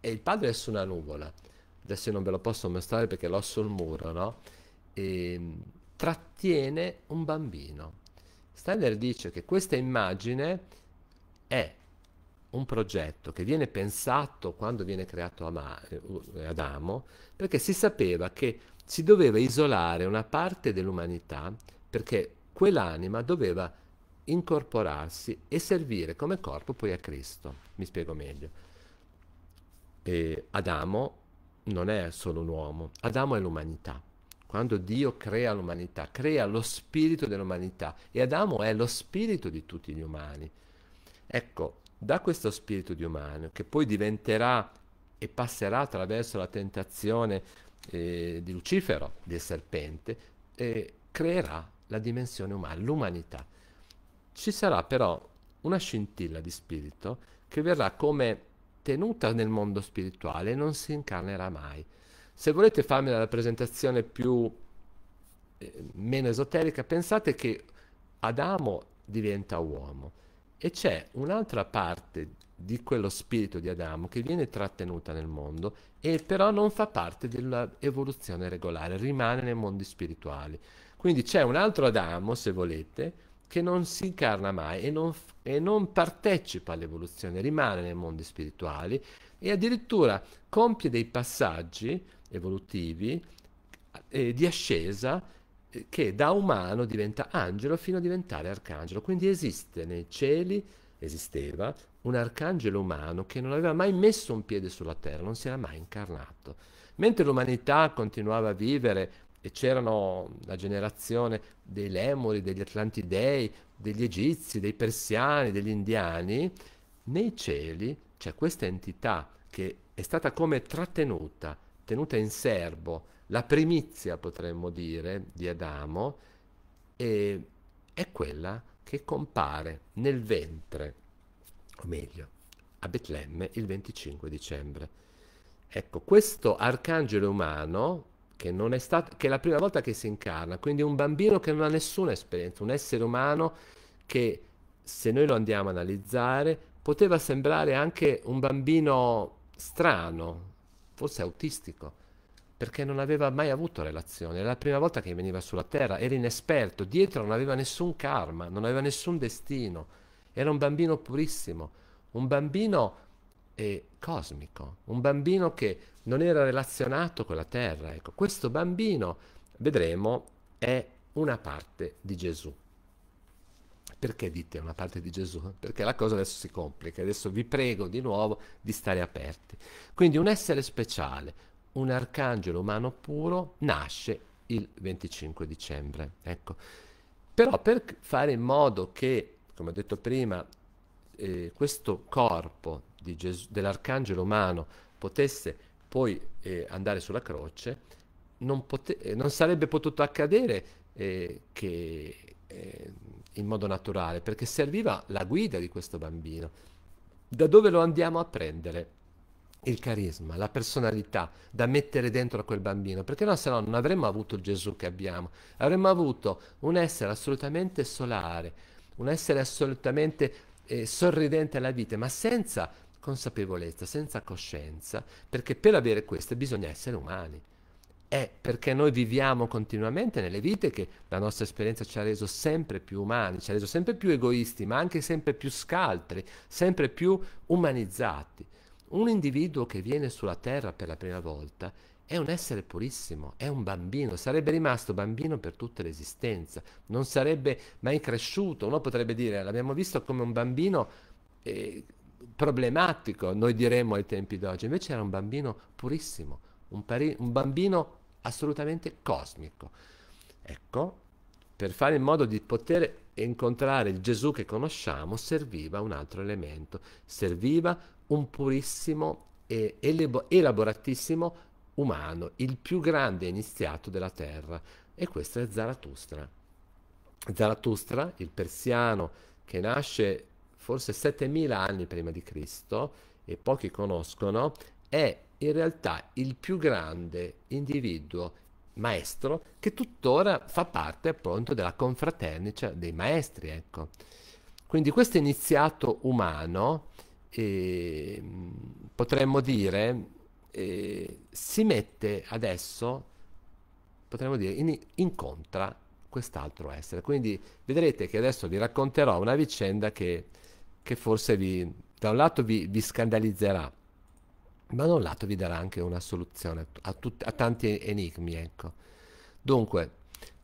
S1: E il padre è su una nuvola, adesso non ve lo posso mostrare perché l'ho sul muro, no? E, ehm, trattiene un bambino. Steiner dice che questa immagine è un progetto che viene pensato quando viene creato eh, Adamo, perché si sapeva che si doveva isolare una parte dell'umanità perché quell'anima doveva incorporarsi e servire come corpo poi a Cristo. Mi spiego meglio. E Adamo non è solo un uomo, Adamo è l'umanità. Quando Dio crea l'umanità, crea lo spirito dell'umanità e Adamo è lo spirito di tutti gli umani. Ecco, da questo spirito di umano che poi diventerà e passerà attraverso la tentazione eh, di Lucifero, del serpente, eh, creerà la dimensione umana, l'umanità. Ci sarà però una scintilla di spirito che verrà come tenuta nel mondo spirituale e non si incarnerà mai. Se volete farmi la rappresentazione più eh, meno esoterica, pensate che Adamo diventa uomo e c'è un'altra parte di quello spirito di Adamo che viene trattenuta nel mondo e però non fa parte dell'evoluzione regolare, rimane nei mondi spirituali. Quindi c'è un altro Adamo, se volete, che non si incarna mai e non, e non partecipa all'evoluzione, rimane nei mondi spirituali e addirittura compie dei passaggi evolutivi eh, di ascesa che da umano diventa angelo fino a diventare arcangelo. Quindi esiste nei cieli, esisteva, un arcangelo umano che non aveva mai messo un piede sulla terra, non si era mai incarnato. Mentre l'umanità continuava a vivere e c'erano la generazione dei Lemuri, degli Atlantidei, degli Egizi, dei Persiani, degli Indiani, nei cieli c'è questa entità che è stata come trattenuta, tenuta in serbo, la primizia, potremmo dire, di Adamo è, è quella che compare nel ventre, o meglio, a Betlemme il 25 dicembre. Ecco, questo arcangelo umano, che, non è stato, che è la prima volta che si incarna, quindi un bambino che non ha nessuna esperienza, un essere umano che se noi lo andiamo a analizzare poteva sembrare anche un bambino strano, forse autistico, perché non aveva mai avuto relazioni, era la prima volta che veniva sulla Terra, era inesperto, dietro non aveva nessun karma, non aveva nessun destino, era un bambino purissimo, un bambino eh, cosmico, un bambino che non era relazionato con la Terra. Ecco, questo bambino, vedremo, è una parte di Gesù. Perché dite una parte di Gesù? Perché la cosa adesso si complica, adesso vi prego di nuovo di stare aperti. Quindi un essere speciale, un arcangelo umano puro nasce il 25 dicembre. Ecco. Però per fare in modo che, come ho detto prima, eh, questo corpo Gesù, dell'arcangelo umano potesse poi eh, andare sulla croce, non, pote- eh, non sarebbe potuto accadere eh, che, eh, in modo naturale, perché serviva la guida di questo bambino. Da dove lo andiamo a prendere? il carisma, la personalità da mettere dentro a quel bambino, perché no, se no non avremmo avuto il Gesù che abbiamo, avremmo avuto un essere assolutamente solare, un essere assolutamente eh, sorridente alla vita, ma senza consapevolezza, senza coscienza, perché per avere questo bisogna essere umani. È perché noi viviamo continuamente nelle vite che la nostra esperienza ci ha reso sempre più umani, ci ha reso sempre più egoisti, ma anche sempre più scaltri, sempre più umanizzati. Un individuo che viene sulla Terra per la prima volta è un essere purissimo, è un bambino, sarebbe rimasto bambino per tutta l'esistenza, non sarebbe mai cresciuto. Uno potrebbe dire, l'abbiamo visto come un bambino eh, problematico, noi diremmo ai tempi d'oggi, invece era un bambino purissimo, un, pari- un bambino assolutamente cosmico. Ecco, per fare in modo di poter incontrare il Gesù che conosciamo, serviva un altro elemento, serviva un purissimo e elaboratissimo umano, il più grande iniziato della terra. E questo è Zarathustra. Zarathustra, il persiano che nasce forse 7000 anni prima di Cristo e pochi conoscono, è in realtà il più grande individuo maestro che tuttora fa parte appunto della confraternita cioè dei maestri, ecco. Quindi questo iniziato umano eh, potremmo dire, eh, si mette adesso, potremmo dire, in, incontra quest'altro essere. Quindi vedrete che adesso vi racconterò una vicenda che, che forse vi, da un lato vi, vi, scandalizzerà, ma da un lato vi darà anche una soluzione a, tut, a tanti enigmi. Ecco. Dunque,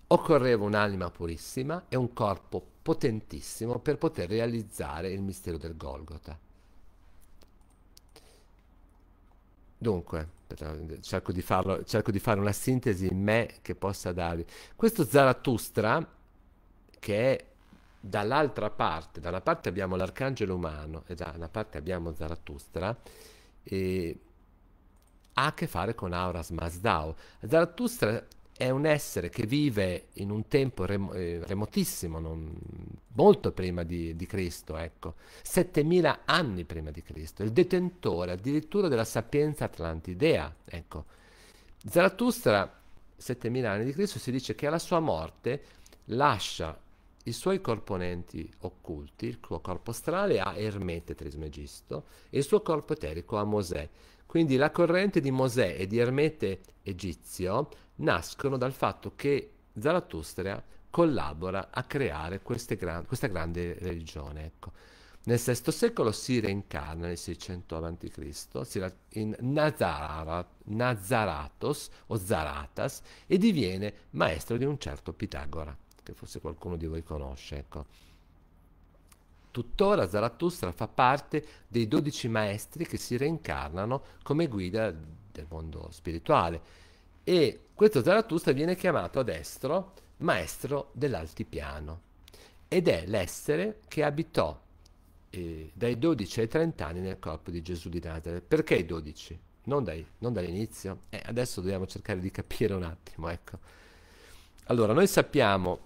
S1: occorreva un'anima purissima e un corpo potentissimo per poter realizzare il mistero del Golgota. Dunque, cerco di, farlo, cerco di fare una sintesi in me che possa darvi. Questo Zarathustra, che è dall'altra parte, da una parte abbiamo l'arcangelo umano e da una parte abbiamo Zarathustra, ha a che fare con Auras Masdao. Zarathustra è un essere che vive in un tempo rem- eh, remotissimo, non, molto prima di, di Cristo, ecco, 7000 anni prima di Cristo, il detentore addirittura della sapienza atlantidea, ecco. Zarathustra, 7000 anni di Cristo, si dice che alla sua morte lascia i suoi componenti occulti, il suo corpo astrale a Ermete Trismegisto e il suo corpo eterico a Mosè. Quindi la corrente di Mosè e di Ermete egizio nascono dal fatto che Zarathustra collabora a creare gran- questa grande religione. Ecco. Nel VI secolo si reincarna nel 600 a.C. in Nazaratos o Zaratas e diviene maestro di un certo Pitagora, che forse qualcuno di voi conosce. Ecco. Tuttora Zarathustra fa parte dei dodici maestri che si reincarnano come guida del mondo spirituale e questo Zarathustra viene chiamato a destro maestro dell'altipiano ed è l'essere che abitò eh, dai 12 ai 30 anni nel corpo di Gesù di Nazareth. Perché i 12? Non, dai, non dall'inizio? Eh, adesso dobbiamo cercare di capire un attimo, ecco. Allora, noi sappiamo,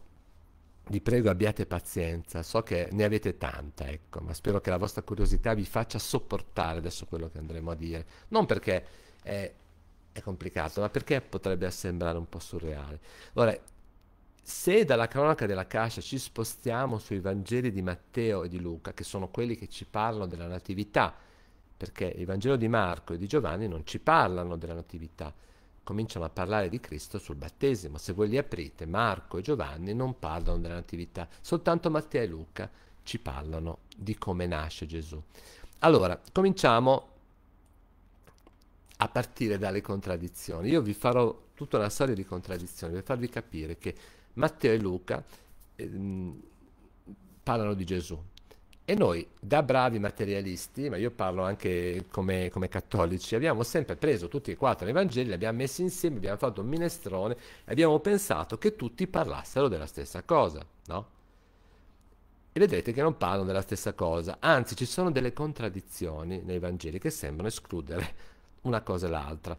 S1: vi prego abbiate pazienza, so che ne avete tanta, ecco, ma spero che la vostra curiosità vi faccia sopportare adesso quello che andremo a dire. Non perché è è complicato, ma perché potrebbe sembrare un po' surreale? Ora, se dalla cronaca della Cascia ci spostiamo sui Vangeli di Matteo e di Luca, che sono quelli che ci parlano della Natività, perché il Vangelo di Marco e di Giovanni non ci parlano della Natività, cominciano a parlare di Cristo sul battesimo. Se voi li aprite, Marco e Giovanni non parlano della Natività, soltanto Matteo e Luca ci parlano di come nasce Gesù. Allora, cominciamo a partire dalle contraddizioni. Io vi farò tutta una serie di contraddizioni per farvi capire che Matteo e Luca ehm, parlano di Gesù. E noi, da bravi materialisti, ma io parlo anche come, come cattolici, abbiamo sempre preso tutti e quattro i Vangeli, li abbiamo messi insieme, abbiamo fatto un minestrone, abbiamo pensato che tutti parlassero della stessa cosa, no? E vedrete che non parlano della stessa cosa, anzi ci sono delle contraddizioni nei Vangeli che sembrano escludere una cosa e l'altra.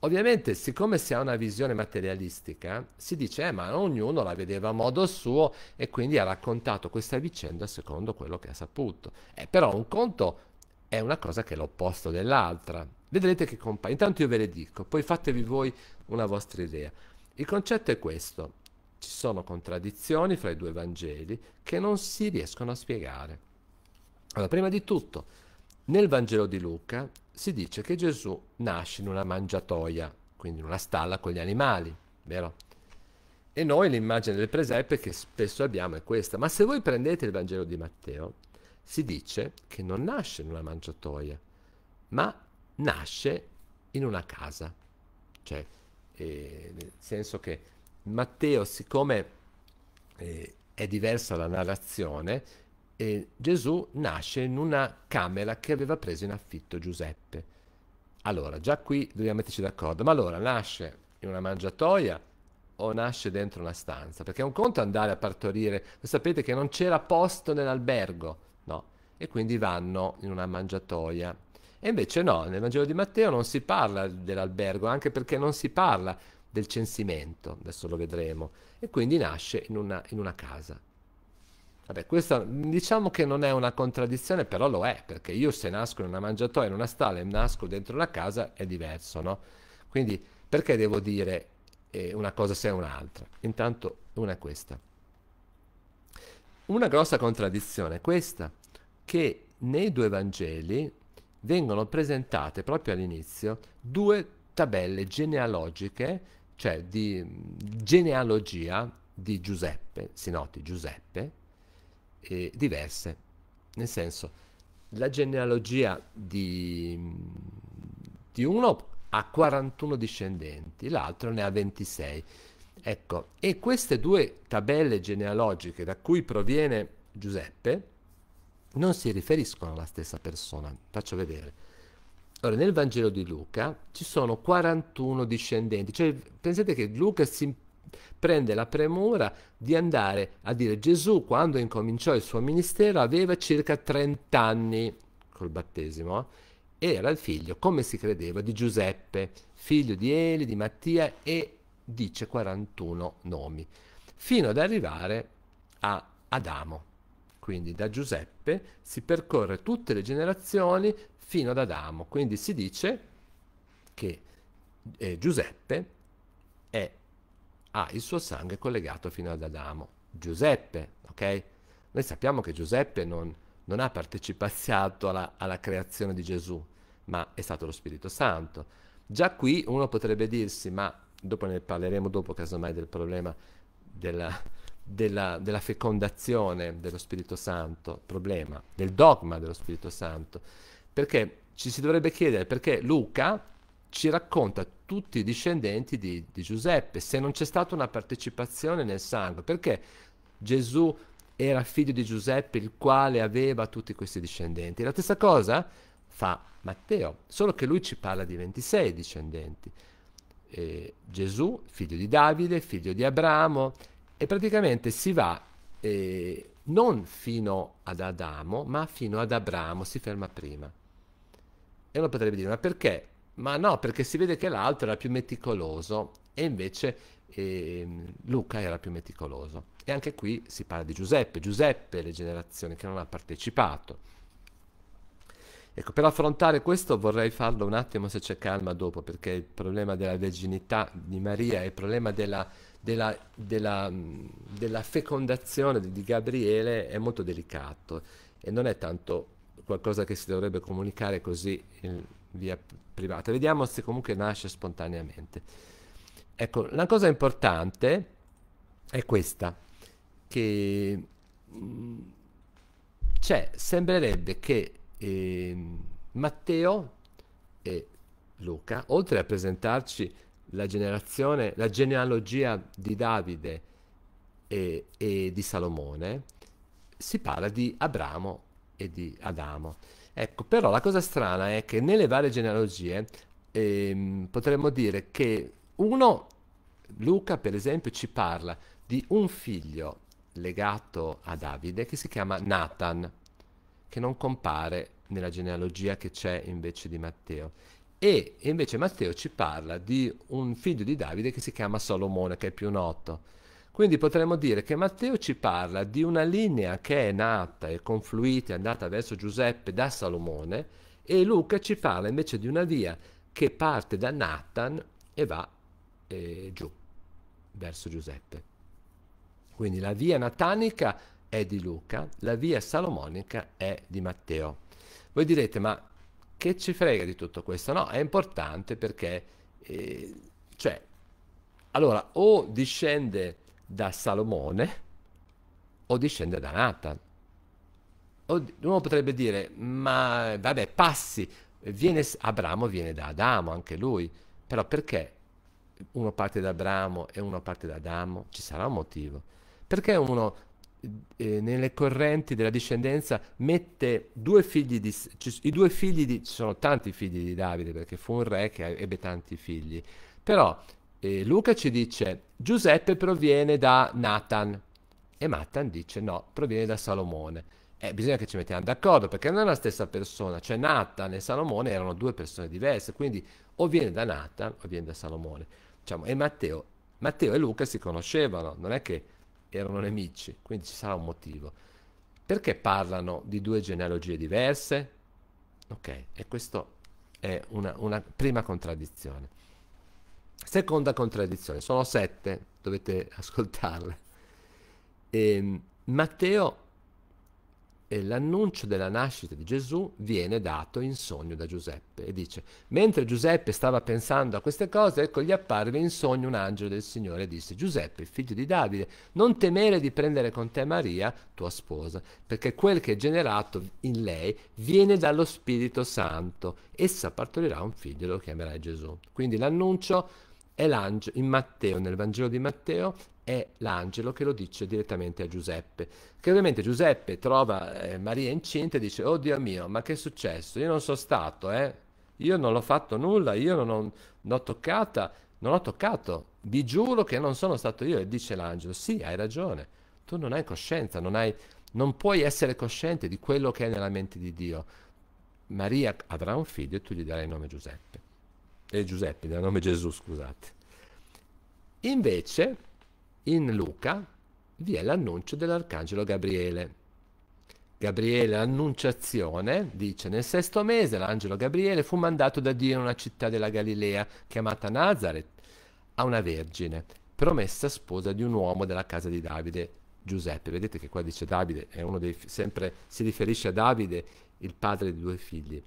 S1: Ovviamente, siccome si ha una visione materialistica, si dice, eh, ma ognuno la vedeva a modo suo e quindi ha raccontato questa vicenda secondo quello che ha saputo. Eh, però un conto è una cosa che è l'opposto dell'altra. Vedrete che compare. Intanto io ve le dico, poi fatevi voi una vostra idea. Il concetto è questo. Ci sono contraddizioni fra i due Vangeli che non si riescono a spiegare. Allora, prima di tutto, nel Vangelo di Luca si dice che Gesù nasce in una mangiatoia, quindi in una stalla con gli animali, vero? E noi l'immagine del presepe che spesso abbiamo è questa, ma se voi prendete il Vangelo di Matteo, si dice che non nasce in una mangiatoia, ma nasce in una casa. Cioè, eh, nel senso che Matteo, siccome eh, è diversa la narrazione, e Gesù nasce in una camera che aveva preso in affitto Giuseppe. Allora, già qui dobbiamo metterci d'accordo, ma allora nasce in una mangiatoia o nasce dentro una stanza? Perché è un conto andare a partorire, Voi sapete che non c'era posto nell'albergo, no? E quindi vanno in una mangiatoia. E invece no, nel Vangelo di Matteo non si parla dell'albergo, anche perché non si parla del censimento, adesso lo vedremo, e quindi nasce in una, in una casa. Vabbè, questa diciamo che non è una contraddizione, però lo è, perché io se nasco in una mangiatoia, in una stalla, e nasco dentro una casa, è diverso, no? Quindi perché devo dire eh, una cosa se è un'altra? Intanto una è questa. Una grossa contraddizione è questa, che nei due Vangeli vengono presentate proprio all'inizio due tabelle genealogiche, cioè di genealogia di Giuseppe, si noti Giuseppe, eh, diverse. Nel senso, la genealogia di, di uno ha 41 discendenti, l'altro ne ha 26. Ecco, e queste due tabelle genealogiche da cui proviene Giuseppe non si riferiscono alla stessa persona. Faccio vedere. Ora, nel Vangelo di Luca ci sono 41 discendenti, cioè pensate che Luca si prende la premura di andare a dire Gesù quando incominciò il suo ministero aveva circa 30 anni col battesimo eh, era il figlio, come si credeva, di Giuseppe, figlio di Eli, di Mattia e dice 41 nomi, fino ad arrivare a Adamo. Quindi da Giuseppe si percorre tutte le generazioni fino ad Adamo. Quindi si dice che eh, Giuseppe è ha il suo sangue collegato fino ad Adamo. Giuseppe, ok? Noi sappiamo che Giuseppe non, non ha partecipato alla, alla creazione di Gesù, ma è stato lo Spirito Santo. Già qui uno potrebbe dirsi, ma dopo ne parleremo dopo casomai del problema della, della, della, fecondazione dello Spirito Santo, problema del dogma dello Spirito Santo, perché ci si dovrebbe chiedere perché Luca ci racconta tutti i discendenti di, di Giuseppe, se non c'è stata una partecipazione nel sangue, perché Gesù era figlio di Giuseppe, il quale aveva tutti questi discendenti. La stessa cosa fa Matteo, solo che lui ci parla di 26 discendenti. Eh, Gesù, figlio di Davide, figlio di Abramo, e praticamente si va eh, non fino ad Adamo, ma fino ad Abramo, si ferma prima. E uno potrebbe dire, ma perché ma no, perché si vede che l'altro era più meticoloso e invece eh, Luca era più meticoloso. E anche qui si parla di Giuseppe, Giuseppe le generazioni che non ha partecipato. Ecco, per affrontare questo vorrei farlo un attimo se c'è calma dopo, perché il problema della virginità di Maria e il problema della, della, della, della fecondazione di Gabriele è molto delicato e non è tanto qualcosa che si dovrebbe comunicare così via privata. Vediamo se comunque nasce spontaneamente. Ecco, la cosa importante è questa, che mm, cioè, sembrerebbe che eh, Matteo e Luca, oltre a presentarci la generazione, la genealogia di Davide e, e di Salomone, si parla di Abramo e di Adamo. Ecco, però la cosa strana è che nelle varie genealogie ehm, potremmo dire che uno, Luca per esempio, ci parla di un figlio legato a Davide che si chiama Nathan, che non compare nella genealogia che c'è invece di Matteo. E invece Matteo ci parla di un figlio di Davide che si chiama Solomone, che è più noto. Quindi potremmo dire che Matteo ci parla di una linea che è nata e confluita, è andata verso Giuseppe da Salomone, e Luca ci parla invece di una via che parte da Nathan e va eh, giù, verso Giuseppe. Quindi la via natanica è di Luca, la via salomonica è di Matteo. Voi direte, ma che ci frega di tutto questo? No, è importante perché, eh, cioè, allora, o discende da Salomone o discende da Nathan. Uno potrebbe dire, ma vabbè, passi, viene, Abramo viene da Adamo, anche lui, però perché uno parte da Abramo e uno parte da Adamo? Ci sarà un motivo. Perché uno eh, nelle correnti della discendenza mette due figli di... Ci, I due figli di... Ci sono tanti figli di Davide perché fu un re che ebbe tanti figli, però e Luca ci dice Giuseppe proviene da Nathan e Nathan dice no, proviene da Salomone. Eh, bisogna che ci mettiamo d'accordo perché non è la stessa persona, cioè Nathan e Salomone erano due persone diverse, quindi o viene da Nathan o viene da Salomone. Diciamo, e Matteo, Matteo e Luca si conoscevano, non è che erano nemici, quindi ci sarà un motivo. Perché parlano di due genealogie diverse? Ok, e questa è una, una prima contraddizione. Seconda contraddizione, sono sette, dovete ascoltarle. E ehm, Matteo, e eh, l'annuncio della nascita di Gesù viene dato in sogno da Giuseppe e dice, mentre Giuseppe stava pensando a queste cose, ecco gli apparve in sogno un angelo del Signore e disse, Giuseppe, figlio di Davide, non temere di prendere con te Maria, tua sposa, perché quel che è generato in lei viene dallo Spirito Santo, essa partorirà un figlio e lo chiamerai Gesù. Quindi l'annuncio è l'angelo, in Matteo, nel Vangelo di Matteo, è l'angelo che lo dice direttamente a Giuseppe. Che ovviamente Giuseppe trova eh, Maria incinta e dice, oh Dio mio, ma che è successo? Io non sono stato, eh? Io non ho fatto nulla, io non ho, non ho toccata, non ho toccato. Vi giuro che non sono stato io. E dice l'angelo, sì, hai ragione. Tu non hai coscienza, non, hai, non puoi essere cosciente di quello che è nella mente di Dio. Maria avrà un figlio e tu gli darai il nome Giuseppe eh, Giuseppe, nel nome Gesù, scusate. Invece, in Luca vi è l'annuncio dell'arcangelo Gabriele. Gabriele, l'annunciazione, dice, nel sesto mese l'angelo Gabriele fu mandato da Dio in una città della Galilea chiamata Nazareth a una vergine, promessa sposa di un uomo della casa di Davide, Giuseppe. Vedete che qua dice Davide, è uno dei, sempre si riferisce a Davide, il padre di due figli.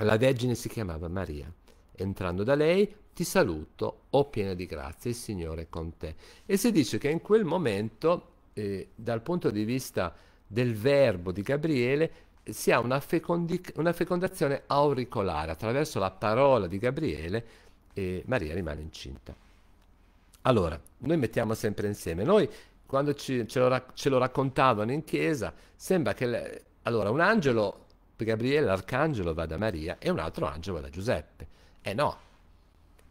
S1: La vergine si chiamava Maria entrando da lei, ti saluto, o oh piena di grazia, il Signore è con te. E si dice che in quel momento, eh, dal punto di vista del verbo di Gabriele, si ha una, fecondi- una fecondazione auricolare. Attraverso la parola di Gabriele, eh, Maria rimane incinta. Allora, noi mettiamo sempre insieme. Noi, quando ci, ce, lo rac- ce, lo raccontavano in chiesa, sembra che... Le- allora, un angelo, Gabriele, l'arcangelo, va da Maria e un altro angelo va da Giuseppe. Eh no,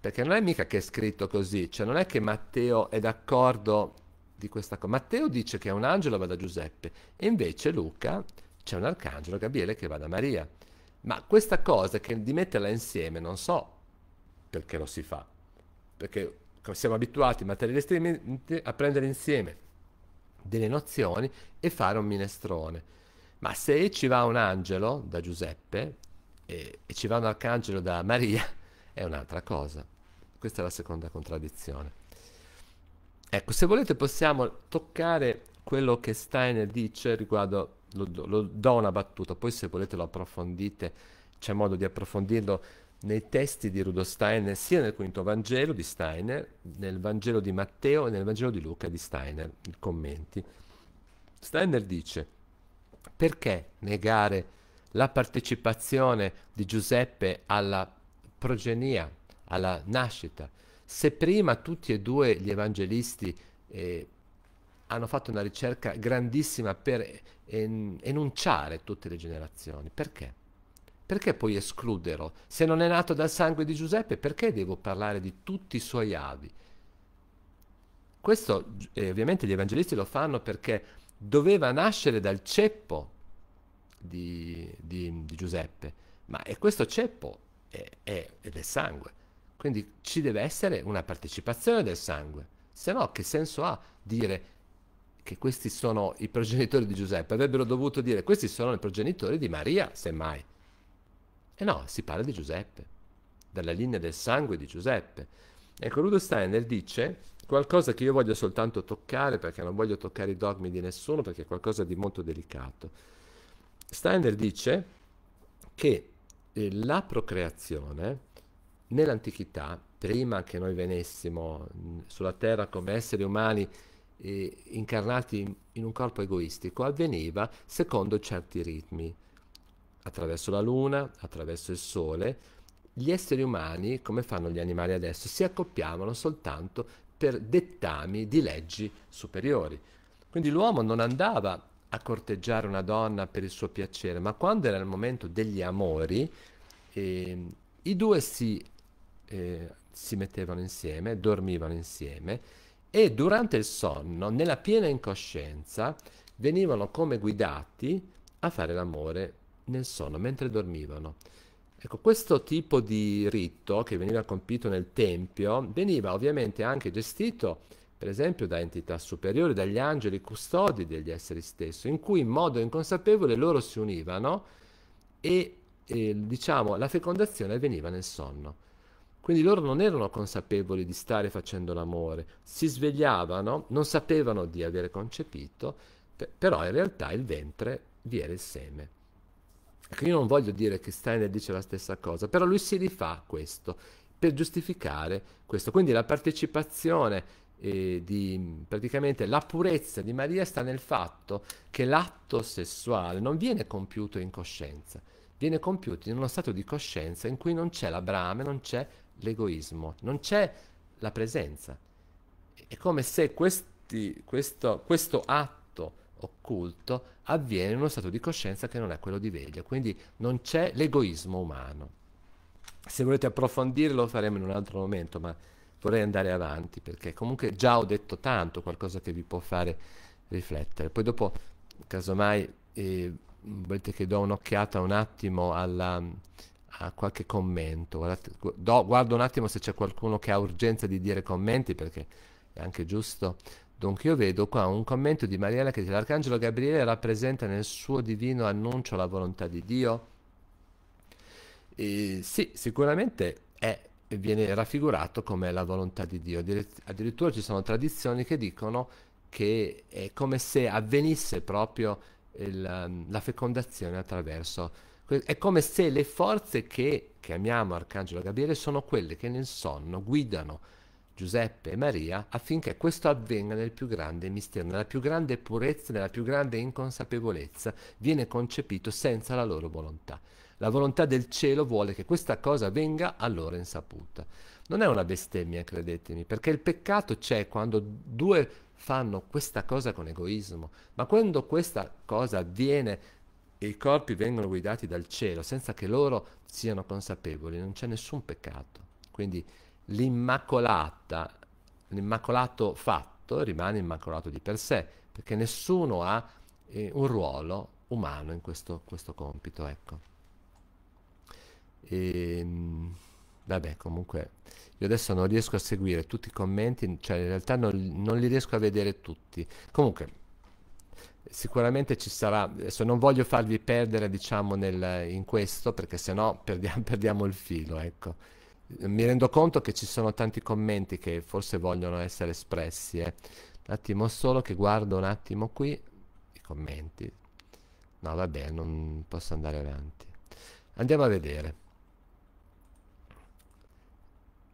S1: perché non è mica che è scritto così, cioè non è che Matteo è d'accordo di questa cosa. Matteo dice che è un angelo va da Giuseppe, e invece Luca c'è un arcangelo Gabriele che va da Maria. Ma questa cosa che di metterla insieme non so perché lo si fa, perché siamo abituati materialisticamente a prendere insieme delle nozioni e fare un minestrone. Ma se ci va un angelo da Giuseppe e, e ci va un arcangelo da Maria, è un'altra cosa. Questa è la seconda contraddizione. Ecco, se volete possiamo toccare quello che Steiner dice riguardo, lo, lo do una battuta, poi se volete lo approfondite, c'è modo di approfondirlo nei testi di Rudolf Steiner, sia nel quinto Vangelo di Steiner, nel Vangelo di Matteo e nel Vangelo di Luca di Steiner, i commenti. Steiner dice, perché negare la partecipazione di Giuseppe alla progenia, alla nascita. Se prima tutti e due gli evangelisti eh, hanno fatto una ricerca grandissima per en- enunciare tutte le generazioni, perché? Perché poi escluderlo? Se non è nato dal sangue di Giuseppe, perché devo parlare di tutti i suoi avi? Questo eh, ovviamente gli evangelisti lo fanno perché doveva nascere dal ceppo di, di, di Giuseppe, ma è questo ceppo è, è, è del sangue. Quindi ci deve essere una partecipazione del sangue. Se no, che senso ha dire che questi sono i progenitori di Giuseppe? Avrebbero dovuto dire questi sono i progenitori di Maria, semmai. E no, si parla di Giuseppe, dalla linea del sangue di Giuseppe. Ecco, Rudolf Steiner dice qualcosa che io voglio soltanto toccare perché non voglio toccare i dogmi di nessuno perché è qualcosa di molto delicato. Steiner dice che la procreazione nell'antichità, prima che noi venissimo sulla terra come esseri umani eh, incarnati in, in un corpo egoistico, avveniva secondo certi ritmi. Attraverso la luna, attraverso il sole, gli esseri umani, come fanno gli animali adesso, si accoppiavano soltanto per dettami di leggi superiori. Quindi l'uomo non andava a corteggiare una donna per il suo piacere, ma quando era il momento degli amori, eh, i due si, eh, si mettevano insieme, dormivano insieme e durante il sonno, nella piena incoscienza, venivano come guidati a fare l'amore nel sonno, mentre dormivano. Ecco, questo tipo di rito che veniva compito nel Tempio veniva ovviamente anche gestito per esempio da entità superiori, dagli angeli custodi degli esseri stessi, in cui in modo inconsapevole loro si univano e, e eh, diciamo, la fecondazione avveniva nel sonno. Quindi loro non erano consapevoli di stare facendo l'amore, si svegliavano, non sapevano di avere concepito, però in realtà il ventre vi era il seme. Ecco, io non voglio dire che Steiner dice la stessa cosa, però lui si rifà questo per giustificare questo. Quindi la partecipazione eh, di praticamente la purezza di Maria sta nel fatto che l'atto sessuale non viene compiuto in coscienza, viene compiuto in uno stato di coscienza in cui non c'è la brame, non c'è l'egoismo, non c'è la presenza. È come se questi, questo, questo atto occulto avviene in uno stato di coscienza che non è quello di veglia, quindi non c'è l'egoismo umano. Se volete approfondirlo faremo in un altro momento, ma vorrei andare avanti perché comunque già ho detto tanto, qualcosa che vi può fare riflettere. Poi dopo, casomai, eh, volete che do un'occhiata un attimo alla, a qualche commento, Guardate, do, guardo un attimo se c'è qualcuno che ha urgenza di dire commenti perché è anche giusto. Dunque io vedo qua un commento di Mariella che dice l'Arcangelo Gabriele rappresenta nel suo divino annuncio la volontà di Dio. E sì, sicuramente è viene raffigurato come la volontà di Dio. Addirittura ci sono tradizioni che dicono che è come se avvenisse proprio il, la fecondazione attraverso... È come se le forze che chiamiamo Arcangelo Gabriele sono quelle che nel sonno guidano Giuseppe e Maria affinché questo avvenga nel più grande mistero, nella più grande purezza, nella più grande inconsapevolezza, viene concepito senza la loro volontà. La volontà del cielo vuole che questa cosa venga allora insaputa. Non è una bestemmia, credetemi, perché il peccato c'è quando due fanno questa cosa con egoismo, ma quando questa cosa avviene e i corpi vengono guidati dal cielo senza che loro siano consapevoli, non c'è nessun peccato. Quindi l'immacolata, l'immacolato fatto rimane immacolato di per sé, perché nessuno ha eh, un ruolo umano in questo, questo compito. Ecco. E, ehm, vabbè, comunque, io adesso non riesco a seguire tutti i commenti, cioè in realtà non, non li riesco a vedere tutti. Comunque, sicuramente ci sarà, adesso non voglio farvi perdere diciamo nel, in questo perché sennò perdiamo, perdiamo il filo, ecco. Mi rendo conto che ci sono tanti commenti che forse vogliono essere espressi, eh. Un attimo solo che guardo un attimo qui i commenti. No, vabbè, non posso andare avanti. Andiamo a vedere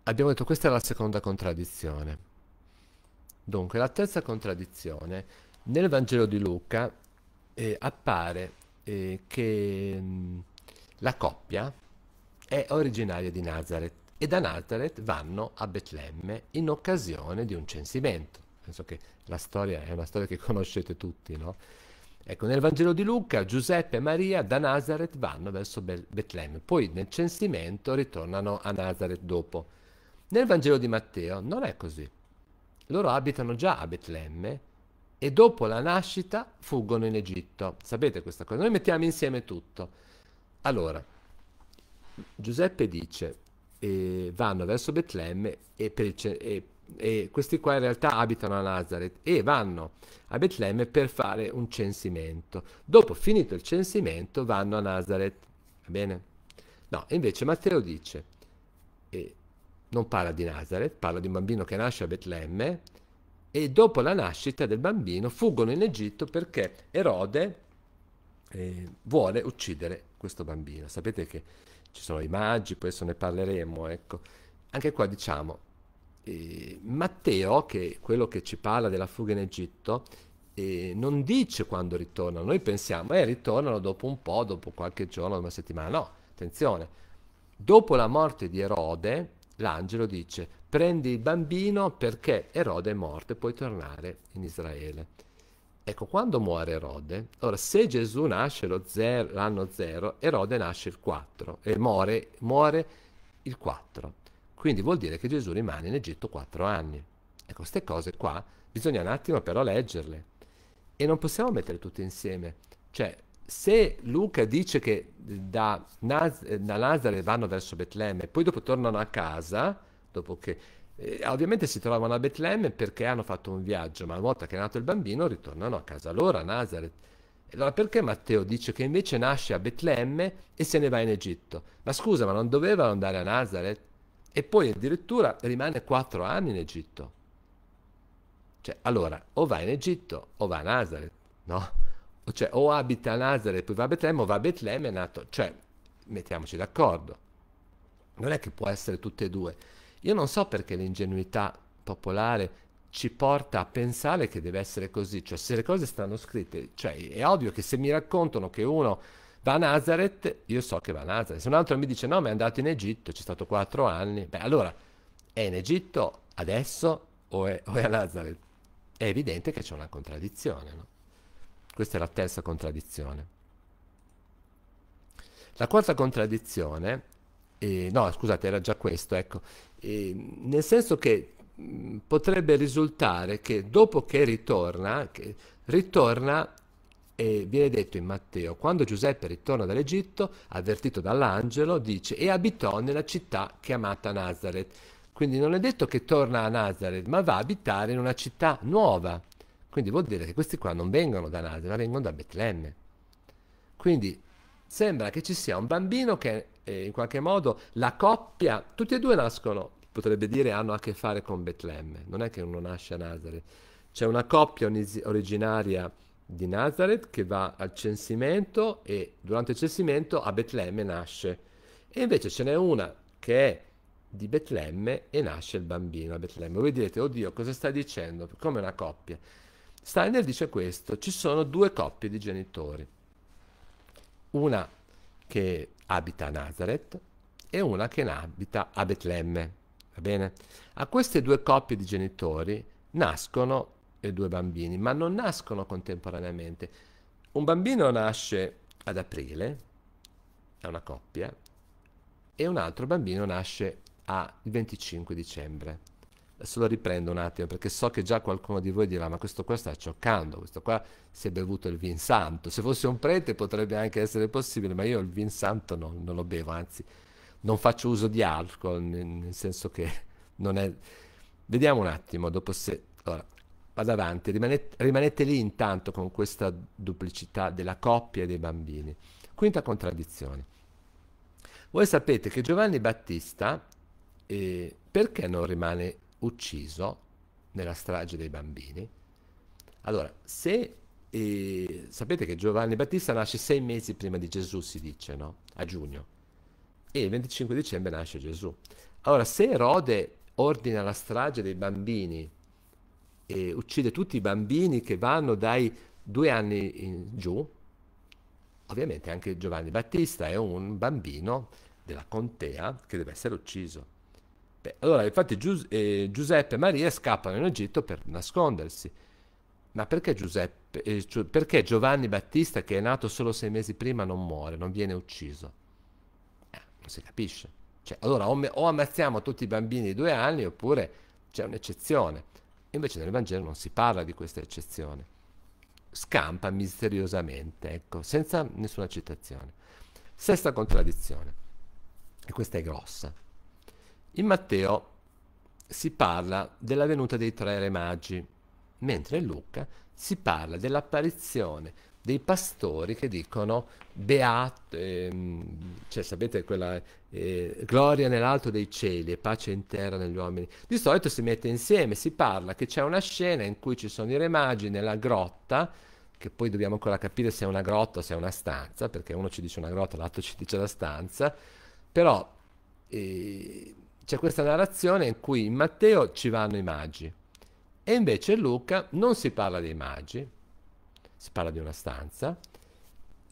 S1: abbiamo detto questa è la seconda contraddizione. Dunque, la terza contraddizione, nel Vangelo di Luca eh, appare eh, che mh, mm, la coppia è originaria di Nazareth e da Nazareth vanno a Betlemme in occasione di un censimento. Penso che la storia è una storia che conoscete tutti, no? Ecco, nel Vangelo di Luca Giuseppe e Maria da Nazareth vanno verso Betlemme, poi nel censimento ritornano a Nazareth dopo. Nel Vangelo di Matteo non è così. Loro abitano già a Betlemme e dopo la nascita fuggono in Egitto. Sapete questa cosa? Noi mettiamo insieme tutto. Allora, Giuseppe dice, eh, vanno verso Betlemme e, il, e, e, questi qua in realtà abitano a Nazareth e vanno a Betlemme per fare un censimento. Dopo finito il censimento vanno a Nazareth. Va bene? No, invece Matteo dice, non parla di Nazareth, parla di un bambino che nasce a Betlemme e dopo la nascita del bambino fuggono in Egitto perché Erode eh, vuole uccidere questo bambino. Sapete che ci sono i magi, poi adesso ne parleremo, ecco. Anche qua diciamo, eh, Matteo, che è quello che ci parla della fuga in Egitto, eh, non dice quando ritornano, noi pensiamo, eh, ritornano dopo un po', dopo qualche giorno, una settimana, no, attenzione, dopo la morte di Erode, l'angelo dice prendi il bambino perché Erode è morto e puoi tornare in Israele. Ecco, quando muore Erode, ora se Gesù nasce zero, l'anno 0, Erode nasce il 4 e muore, muore il 4. Quindi vuol dire che Gesù rimane in Egitto 4 anni. Ecco, queste cose qua bisogna un attimo però leggerle. E non possiamo mettere tutte insieme. Cioè, se Luca dice che da, Naz- da Nazareth vanno verso Betlemme e poi dopo tornano a casa, dopo che eh, ovviamente si trovano a Betlemme perché hanno fatto un viaggio, ma una volta che è nato il bambino ritornano a casa loro, a Nazareth. Allora perché Matteo dice che invece nasce a Betlemme e se ne va in Egitto? Ma scusa, ma non dovevano andare a Nazareth? E poi addirittura rimane quattro anni in Egitto. Cioè, allora, o va in Egitto o va a Nazareth, no? cioè o abita a Nazareth e poi va a Betlemme o va a Betlemme è nato, cioè mettiamoci d'accordo, non è che può essere tutte e due. Io non so perché l'ingenuità popolare ci porta a pensare che deve essere così, cioè se le cose stanno scritte, cioè è ovvio che se mi raccontano che uno va a Nazareth, io so che va a Nazareth, se un altro mi dice no, ma è andato in Egitto, c'è stato quattro anni, beh allora è in Egitto adesso o è, o è a Nazareth? È evidente che c'è una contraddizione, no? Questa è la terza contraddizione. La quarta contraddizione, eh, no scusate era già questo, ecco, eh, nel senso che mh, potrebbe risultare che dopo che ritorna, che ritorna e viene detto in Matteo, quando Giuseppe ritorna dall'Egitto, avvertito dall'angelo, dice e abitò nella città chiamata Nazareth. Quindi non è detto che torna a Nazareth, ma va a abitare in una città nuova. Quindi vuol dire che questi qua non vengono da Nazareth, ma vengono da Betlemme. Quindi sembra che ci sia un bambino che eh, in qualche modo la coppia, tutti e due nascono, potrebbe dire hanno a che fare con Betlemme, non è che uno nasce a Nazareth. C'è una coppia originaria di Nazareth che va al censimento e durante il censimento a Betlemme nasce. E invece ce n'è una che è di Betlemme e nasce il bambino a Betlemme. Voi direte, oddio, cosa sta dicendo? Come una coppia. Steiner dice questo, ci sono due coppie di genitori, una che abita a Nazareth e una che abita a Betlemme. Va bene? A queste due coppie di genitori nascono due bambini, ma non nascono contemporaneamente. Un bambino nasce ad aprile, è una coppia, e un altro bambino nasce al 25 dicembre. Adesso lo riprendo un attimo perché so che già qualcuno di voi dirà ma questo qua sta scioccando, questo qua si è bevuto il vin santo. Se fosse un prete potrebbe anche essere possibile, ma io il vin santo no, non lo bevo, anzi non faccio uso di alcol, nel senso che non è... Vediamo un attimo, dopo se... Allora, vado avanti, rimanete, rimanete lì intanto con questa duplicità della coppia e dei bambini. Quinta contraddizione. Voi sapete che Giovanni Battista eh, perché non rimane ucciso nella strage dei bambini. Allora, se e eh, sapete che Giovanni Battista nasce sei mesi prima di Gesù, si dice, no? A giugno. E il 25 dicembre nasce Gesù. Allora, se Erode ordina la strage dei bambini e uccide tutti i bambini che vanno dai due anni in giù, ovviamente anche Giovanni Battista è un bambino della contea che deve essere ucciso. Beh, allora infatti Gius- eh, Giuseppe e Maria scappano in Egitto per nascondersi. Ma perché, Giuseppe, eh, Gio- perché Giovanni Battista, che è nato solo sei mesi prima, non muore, non viene ucciso? Eh, non si capisce. Cioè, allora o, me- o, ammazziamo tutti i bambini di due anni oppure c'è un'eccezione. Invece nel Vangelo non si parla di questa eccezione. Scampa misteriosamente, ecco, senza nessuna citazione. Sesta contraddizione, e questa è grossa in Matteo si parla della venuta dei tre re magi, mentre in Luca si parla dell'apparizione dei pastori che dicono beato, ehm, cioè sapete quella eh, gloria nell'alto dei cieli e pace in terra negli uomini. Di solito si mette insieme, si parla che c'è una scena in cui ci sono i re magi nella grotta, che poi dobbiamo ancora capire se è una grotta o se è una stanza, perché uno ci dice una grotta, l'altro ci dice la stanza, però eh, c'è questa narrazione in cui in Matteo ci vanno i magi e invece in Luca non si parla dei magi, si parla di una stanza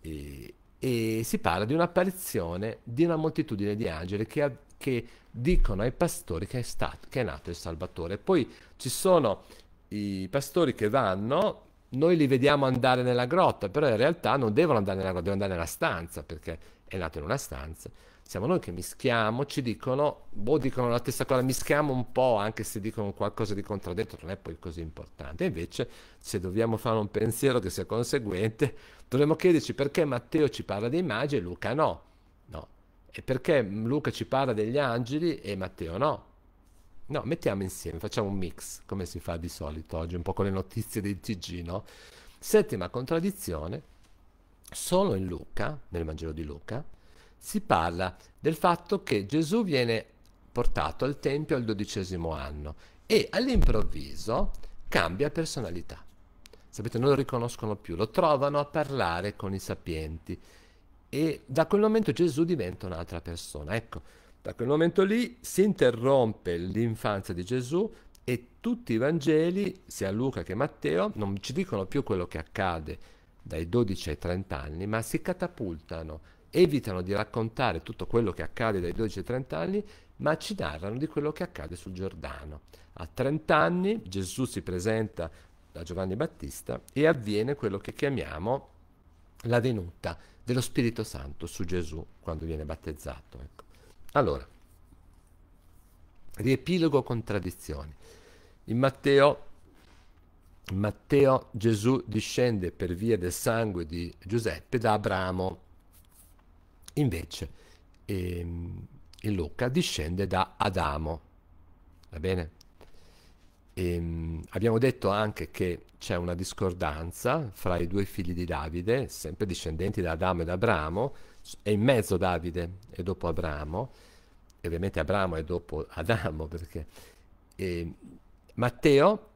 S1: e, e si parla di un'apparizione di una moltitudine di angeli che, che dicono ai pastori che è, stato, che è nato il Salvatore. Poi ci sono i pastori che vanno, noi li vediamo andare nella grotta, però in realtà non devono andare nella grotta, devono andare nella stanza perché è nato in una stanza siamo noi che mischiamo, ci dicono, boh, dicono la stessa cosa, mischiamo un po', anche se dicono qualcosa di contraddetto, non è poi così importante. Invece, se dobbiamo fare un pensiero che sia conseguente, dovremmo chiederci perché Matteo ci parla dei magi e Luca no. No. E perché Luca ci parla degli angeli e Matteo no. No, mettiamo insieme, facciamo un mix, come si fa di solito oggi, un po' con le notizie del TG, no? Settima contraddizione, solo in Luca, nel Vangelo di Luca, si parla del fatto che Gesù viene portato al Tempio al dodicesimo anno e all'improvviso cambia personalità. Sapete, non lo riconoscono più, lo trovano a parlare con i sapienti e da quel momento Gesù diventa un'altra persona. Ecco, da quel momento lì si interrompe l'infanzia di Gesù e tutti i Vangeli, sia Luca che Matteo, non ci dicono più quello che accade dai 12 ai 30 anni, ma si catapultano evitano di raccontare tutto quello che accade dai 12 ai 30 anni, ma ci narrano di quello che accade sul Giordano. A 30 anni Gesù si presenta da Giovanni Battista e avviene quello che chiamiamo la venuta dello Spirito Santo su Gesù quando viene battezzato. Ecco. Allora, riepilogo contraddizioni. In Matteo, in Matteo Gesù discende per via del sangue di Giuseppe da Abramo Invece ehm, il Luca discende da Adamo, va bene? Ehm, abbiamo detto anche che c'è una discordanza fra i due figli di Davide, sempre discendenti da Adamo e da Abramo, è in mezzo Davide e dopo Abramo, e ovviamente Abramo è dopo Adamo perché e ehm, Matteo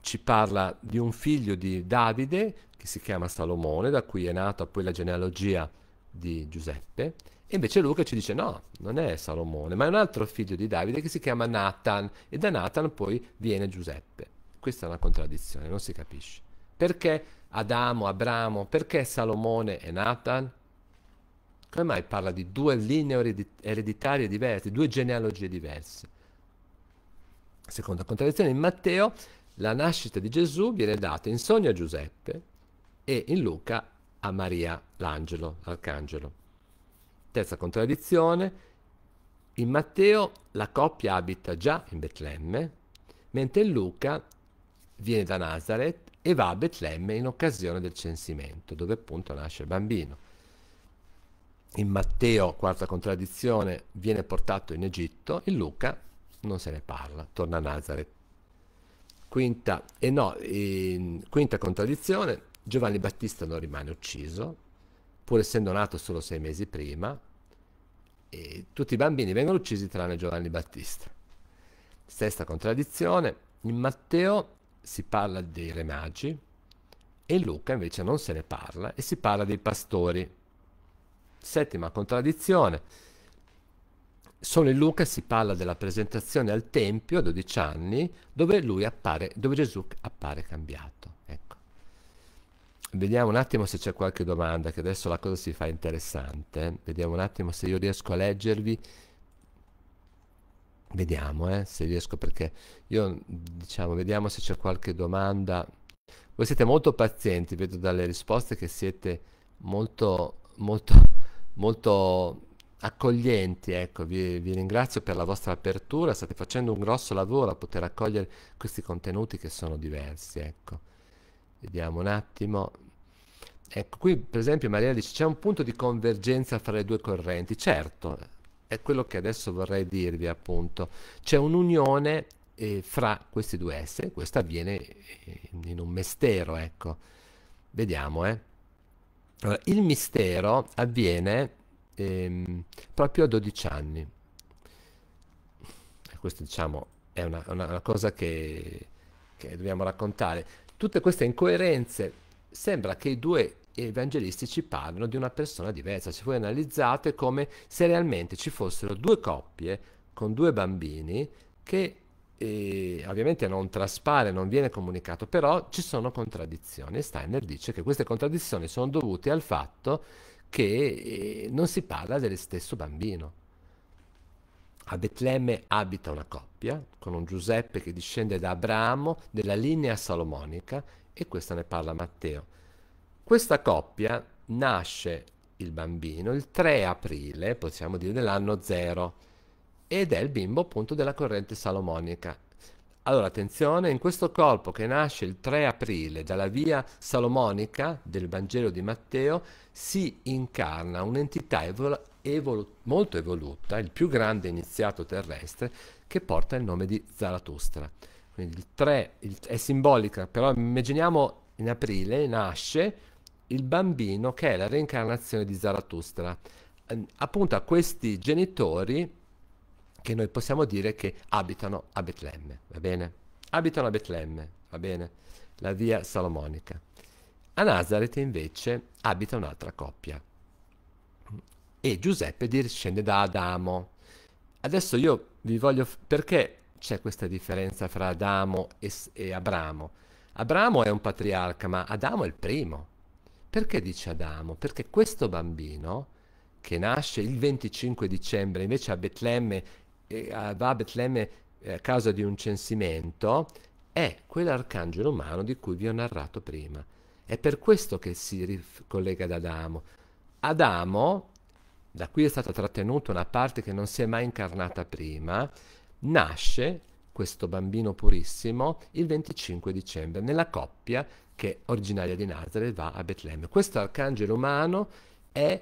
S1: ci parla di un figlio di Davide che si chiama Salomone, da cui è nata poi la genealogia di Giuseppe. E invece Luca ci dice no, non è Salomone, ma è un altro figlio di Davide che si chiama Nathan e da Nathan poi viene Giuseppe. Questa è una contraddizione, non si capisce. Perché Adamo, Abramo, perché Salomone e Nathan? Come mai parla di due linee ereditarie diverse, due genealogie diverse? Seconda contraddizione, in Matteo la nascita di Gesù viene data in sogno a Giuseppe e in Luca a Maria l'angelo, l'arcangelo. Terza contraddizione, in Matteo la coppia abita già in Betlemme, mentre in Luca viene da Nazareth e va a Betlemme in occasione del censimento, dove appunto nasce il bambino. In Matteo, quarta contraddizione, viene portato in Egitto, in Luca non se ne parla, torna a Nazareth. Quinta, eh no, in, quinta contraddizione, Giovanni Battista non rimane ucciso, pur essendo nato solo sei mesi prima, e tutti i bambini vengono uccisi tranne Giovanni Battista. Stessa contraddizione, in Matteo si parla dei re magi e in Luca invece non se ne parla e si parla dei pastori. Settima contraddizione, solo in Luca si parla della presentazione al Tempio a 12 anni dove, appare, dove Gesù appare cambiato. Ecco. Vediamo un attimo se c'è qualche domanda, che adesso la cosa si fa interessante. Vediamo un attimo se io riesco a leggervi. Vediamo, eh, se riesco, perché io, diciamo, vediamo se c'è qualche domanda. Voi siete molto pazienti, vedo dalle risposte che siete molto, molto, molto accoglienti, ecco, vi, vi ringrazio per la vostra apertura, state facendo un grosso lavoro a poter accogliere questi contenuti che sono diversi, ecco. Vediamo un attimo. Ecco, qui per esempio Maria dice c'è un punto di convergenza fra le due correnti. Certo, è quello che adesso vorrei dirvi appunto. C'è un'unione eh, fra questi due esseri, questo avviene eh, in un mistero, ecco. Vediamo, eh. Allora, il mistero avviene ehm, proprio a 12 anni. Questo diciamo è una, una, una cosa che, che dobbiamo raccontare. Tutte queste incoerenze sembra che i due evangelisti ci parlino di una persona diversa, ci voi analizzate come se realmente ci fossero due coppie con due bambini che e eh, ovviamente non traspare, non viene comunicato, però ci sono contraddizioni Steiner dice che queste contraddizioni sono dovute al fatto che eh, non si parla dello stesso bambino. A Betlemme abita una coppia con un Giuseppe che discende da Abramo della linea salomonica e questa ne parla Matteo. Questa coppia nasce il bambino il 3 aprile, possiamo dire, dell'anno 0 ed è il bimbo appunto della corrente salomonica. Allora attenzione, in questo corpo che nasce il 3 aprile dalla via salomonica del Vangelo di Matteo si incarna un'entità evol- evolu- molto evoluta, il più grande iniziato terrestre, che porta il nome di Zarathustra. Quindi il 3 il, è simbolica, però immaginiamo in aprile nasce il bambino che è la reincarnazione di Zarathustra. Ehm, appunto a questi genitori che noi possiamo dire che abitano a Betlemme, va bene? Abitano a Betlemme, va bene? La via salomonica. A Nazareth invece abita un'altra coppia, e Giuseppe discende da Adamo. Adesso io vi voglio... F- perché c'è questa differenza fra Adamo e, e, Abramo? Abramo è un patriarca, ma Adamo è il primo. Perché dice Adamo? Perché questo bambino, che nasce il 25 dicembre, invece a Betlemme, eh, va a Betlemme eh, a causa di un censimento, è quell'arcangelo umano di cui vi ho narrato prima. È per questo che si ricollega ad Adamo. Adamo da cui è stata trattenuta una parte che non si è mai incarnata prima, nasce questo bambino purissimo il 25 dicembre nella coppia che originaria di Nazareth va a Betlemme. Questo arcangelo umano è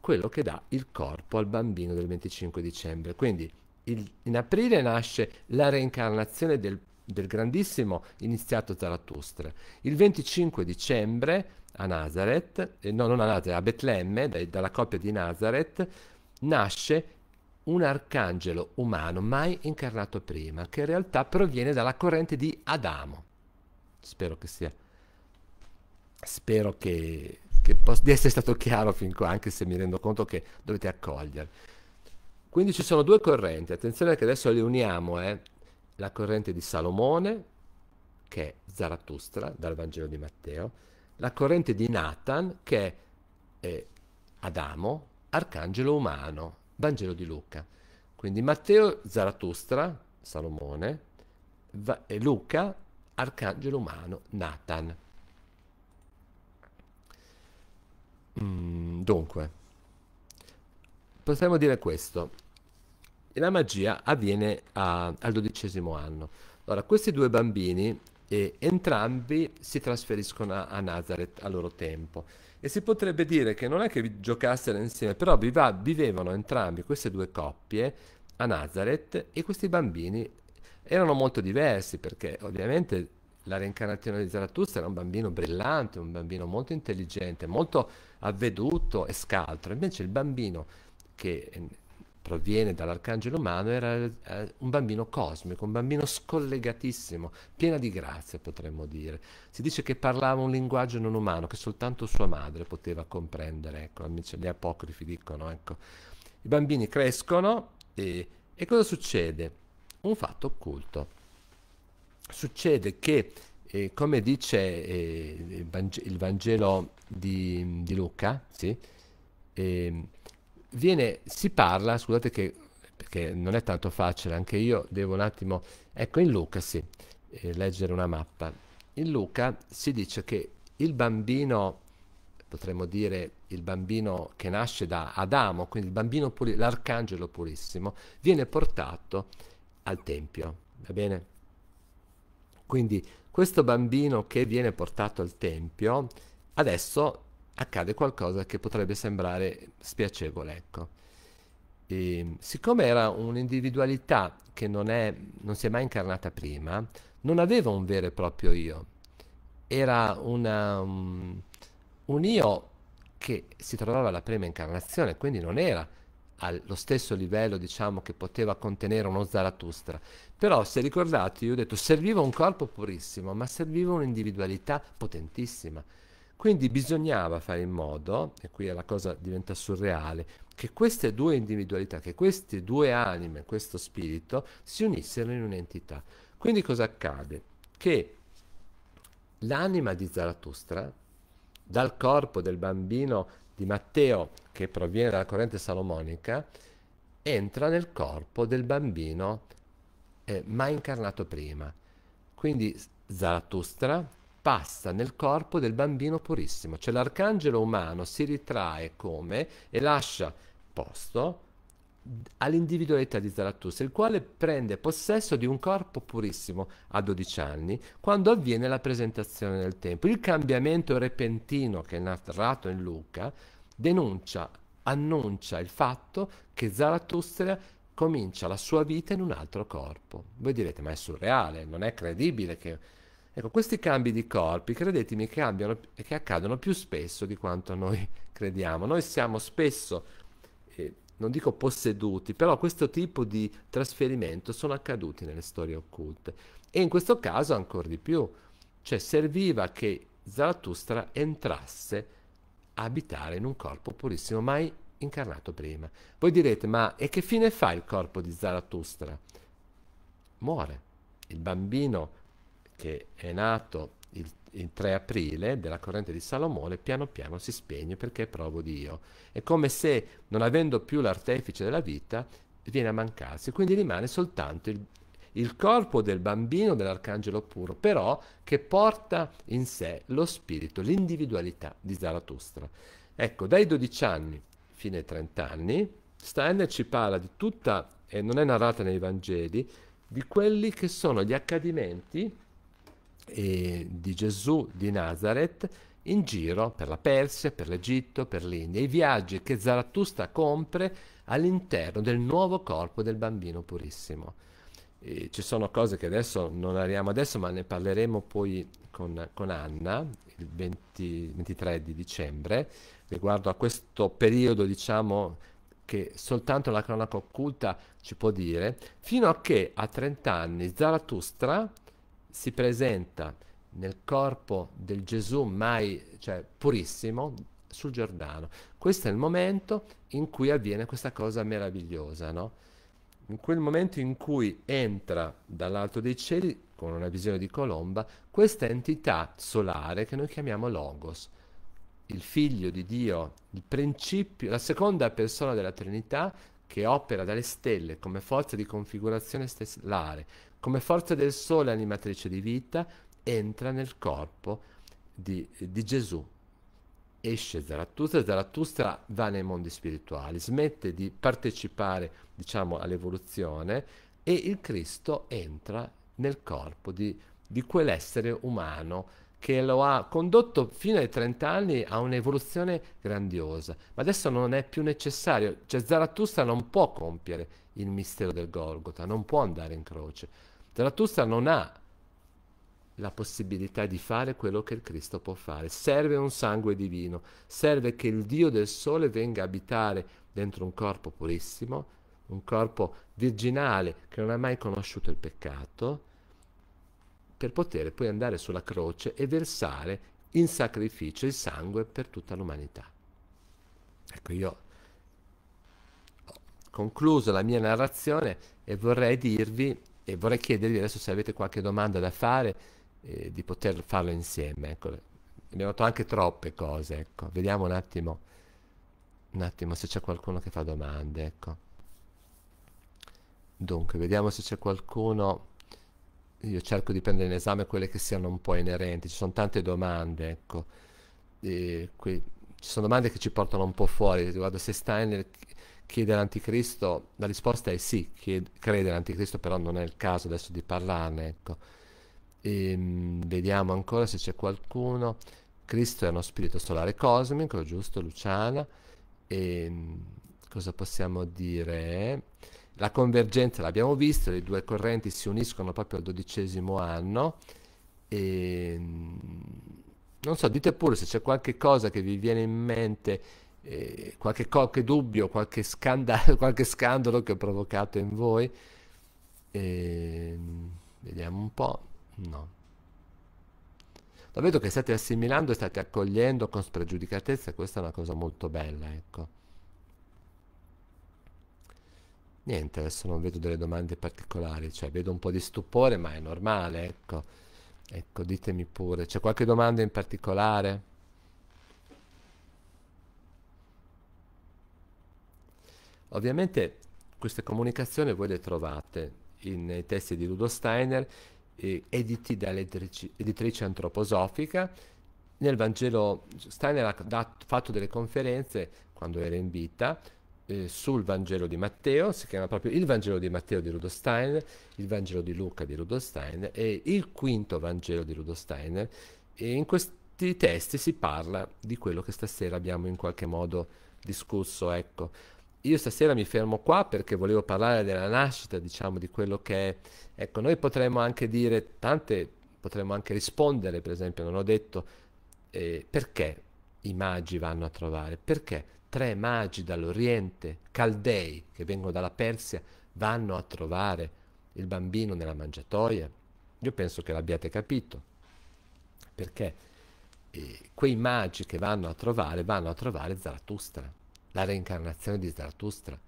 S1: quello che dà il corpo al bambino del 25 dicembre. Quindi il, in aprile nasce la reincarnazione del del grandissimo iniziato Zarathustra. Il 25 dicembre a Nazareth, eh, no non a Nazareth, a Betlemme, dai, dalla coppia di Nazareth, nasce un arcangelo umano mai incarnato prima, che in realtà proviene dalla corrente di Adamo. Spero che sia... Spero che, che posso, di essere stato chiaro fin qua, anche se mi rendo conto che dovete accogliere. Quindi ci sono due correnti, attenzione che adesso le uniamo, eh la corrente di Salomone, che è Zarathustra dal Vangelo di Matteo, la corrente di Nathan, che è Adamo, arcangelo umano, Vangelo di Luca. Quindi Matteo Zarathustra, Salomone, Va- e Luca, arcangelo umano, Nathan. Mm, dunque, possiamo dire questo e la magia avviene a, al dodicesimo anno. Allora, questi due bambini eh, entrambi si trasferiscono a, a, Nazareth a loro tempo e si potrebbe dire che non è che giocassero insieme, però viva, vivevano entrambi queste due coppie a Nazareth e questi bambini erano molto diversi perché ovviamente la reincarnazione di Zarathustra era un bambino brillante, un bambino molto intelligente, molto avveduto e scaltro, invece il bambino che proviene dall'arcangelo umano, era eh, un bambino cosmico, un bambino scollegatissimo, pieno di grazia potremmo dire. Si dice che parlava un linguaggio non umano che soltanto sua madre poteva comprendere, ecco, gli apocrifi dicono, ecco. I bambini crescono e, e cosa succede? Un fatto occulto. Succede che, eh, come dice eh, il, Vangelo di, di Luca, sì, ehm, viene, si parla, scusate che perché non è tanto facile, anche io devo un attimo, ecco in Luca sì, eh, leggere una mappa. In Luca si dice che il bambino, potremmo dire il bambino che nasce da Adamo, quindi il bambino puri, l'arcangelo purissimo, viene portato al Tempio, va bene? Quindi questo bambino che viene portato al Tempio adesso accade qualcosa che potrebbe sembrare spiacevole, ecco. E, ehm, siccome era un'individualità che non, è, non si è mai incarnata prima, non aveva un vero e proprio io, era una, um, un io che si trovava alla prima incarnazione, quindi non era allo stesso livello, diciamo, che poteva contenere uno Zarathustra. Però, se ricordate, io ho detto serviva un corpo purissimo, ma serviva un'individualità potentissima quindi bisognava fare in modo, e qui la cosa diventa surreale, che queste due individualità, che queste due anime, questo spirito, si unissero in un'entità. Quindi cosa accade? Che l'anima di Zarathustra, dal corpo del bambino di Matteo, che proviene dalla corrente salomonica, entra nel corpo del bambino eh, mai incarnato prima. Quindi Zarathustra, passa nel corpo del bambino purissimo. Cioè l'arcangelo umano si ritrae come e lascia posto all'individualità di Zarathustra, il quale prende possesso di un corpo purissimo a 12 anni quando avviene la presentazione del tempo. Il cambiamento repentino che è narrato in Luca denuncia, annuncia il fatto che Zarathustra comincia la sua vita in un altro corpo. Voi direte, ma è surreale, non è credibile che Ecco, questi cambi di corpi, credetemi, che, abbiano, che accadono più spesso di quanto noi crediamo. Noi siamo spesso, eh, non dico posseduti, però questo tipo di trasferimento sono accaduti nelle storie occulte. E in questo caso ancora di più, cioè serviva che Zarathustra entrasse a abitare in un corpo purissimo, mai incarnato prima. Voi direte, ma e che fine fa il corpo di Zarathustra? Muore. Il bambino che è nato il, il 3 aprile della corrente di Salomone, piano piano si spegne perché è provo di Dio. È come se, non avendo più l'artefice della vita, viene a mancarsi, quindi rimane soltanto il, il corpo del bambino dell'arcangelo puro, però che porta in sé lo spirito, l'individualità di Zarathustra. Ecco, dai 12 anni fino ai 30 anni, Steiner ci parla di tutta, e non è narrata nei Vangeli, di quelli che sono gli accadimenti eh, di Gesù di Nazareth in giro per la Persia, per l'Egitto, per l'India, i viaggi che Zarathustra compre all'interno del nuovo corpo del bambino purissimo. E ci sono cose che adesso non arriviamo adesso, ma ne parleremo poi con, con Anna il 20, 23 di dicembre riguardo a questo periodo, diciamo, che soltanto la cronaca occulta ci può dire, fino a che a 30 anni Zarathustra si presenta nel corpo del Gesù mai, cioè purissimo, sul Giordano. Questo è il momento in cui avviene questa cosa meravigliosa, no? In quel momento in cui entra dall'alto dei cieli, con una visione di colomba, questa entità solare che noi chiamiamo Logos, il figlio di Dio, il principio, la seconda persona della Trinità, che opera dalle stelle come forza di configurazione stellare, come forza del Sole animatrice di vita, entra nel corpo di, di Gesù. Esce Zarathustra, Zarathustra va nei mondi spirituali, smette di partecipare diciamo, all'evoluzione e il Cristo entra nel corpo di, di quell'essere umano che lo ha condotto fino ai 30 anni a un'evoluzione grandiosa, ma adesso non è più necessario, cioè Zarathustra non può compiere il mistero del Golgotha, non può andare in croce. Zarathustra non ha la possibilità di fare quello che il Cristo può fare. Serve un sangue divino, serve che il Dio del Sole venga a abitare dentro un corpo purissimo, un corpo virginale che non ha mai conosciuto il peccato, per poter poi andare sulla croce e versare in sacrificio il sangue per tutta l'umanità. Ecco, io ho concluso la mia narrazione e vorrei dirvi e vorrei chiedervi adesso se avete qualche domanda da fare eh, di poter farlo insieme. Ecco. Abbiamo detto anche troppe cose, ecco. Vediamo un attimo, un attimo se c'è qualcuno che fa domande, ecco. Dunque, vediamo se c'è qualcuno io cerco di prendere in esame quelle che siano un po' inerenti, ci sono tante domande, ecco, e qui, ci sono domande che ci portano un po' fuori, riguardo se Steiner chiede l'anticristo, la risposta è sì, chiede, crede l'anticristo, però non è il caso adesso di parlarne, ecco. E, ehm, vediamo ancora se c'è qualcuno. Cristo è uno spirito solare cosmico, giusto Luciana? E ehm, cosa possiamo dire? La convergenza l'abbiamo visto, le due correnti si uniscono proprio al dodicesimo anno. E, mm, non so, dite pure se c'è qualche cosa che vi viene in mente, eh, qualche, qualche, dubbio, qualche scandalo, qualche scandalo che ho provocato in voi. E, ehm, vediamo un po'. No. Lo vedo che state assimilando e state accogliendo con spregiudicatezza, questa è una cosa molto bella, ecco. niente, adesso non vedo delle domande particolari, cioè vedo un po' di stupore, ma è normale, ecco. Ecco, ditemi pure, c'è qualche domanda in particolare? Ovviamente queste comunicazioni voi le trovate in, nei testi di Ludo Steiner, eh, editi dall'editrice antroposofica. Nel Vangelo Steiner ha dat- fatto delle conferenze quando era in vita, eh, sul Vangelo di Matteo, si chiama proprio il Vangelo di Matteo di Rudolf Steiner, il Vangelo di Luca di Rudolf Steiner e il quinto Vangelo di Rudolf Steiner. E in questi testi si parla di quello che stasera abbiamo in qualche modo discusso, ecco. Io stasera mi fermo qua perché volevo parlare della nascita, diciamo, di quello che è. Ecco, noi potremmo anche dire tante, potremmo anche rispondere, per esempio, non ho detto eh, perché i magi vanno a trovare, perché? tre magi dall'Oriente, caldei, che vengono dalla Persia, vanno a trovare il bambino nella mangiatoia? Io penso che l'abbiate capito, perché eh, quei magi che vanno a trovare, vanno a trovare Zarathustra, la reincarnazione di Zarathustra.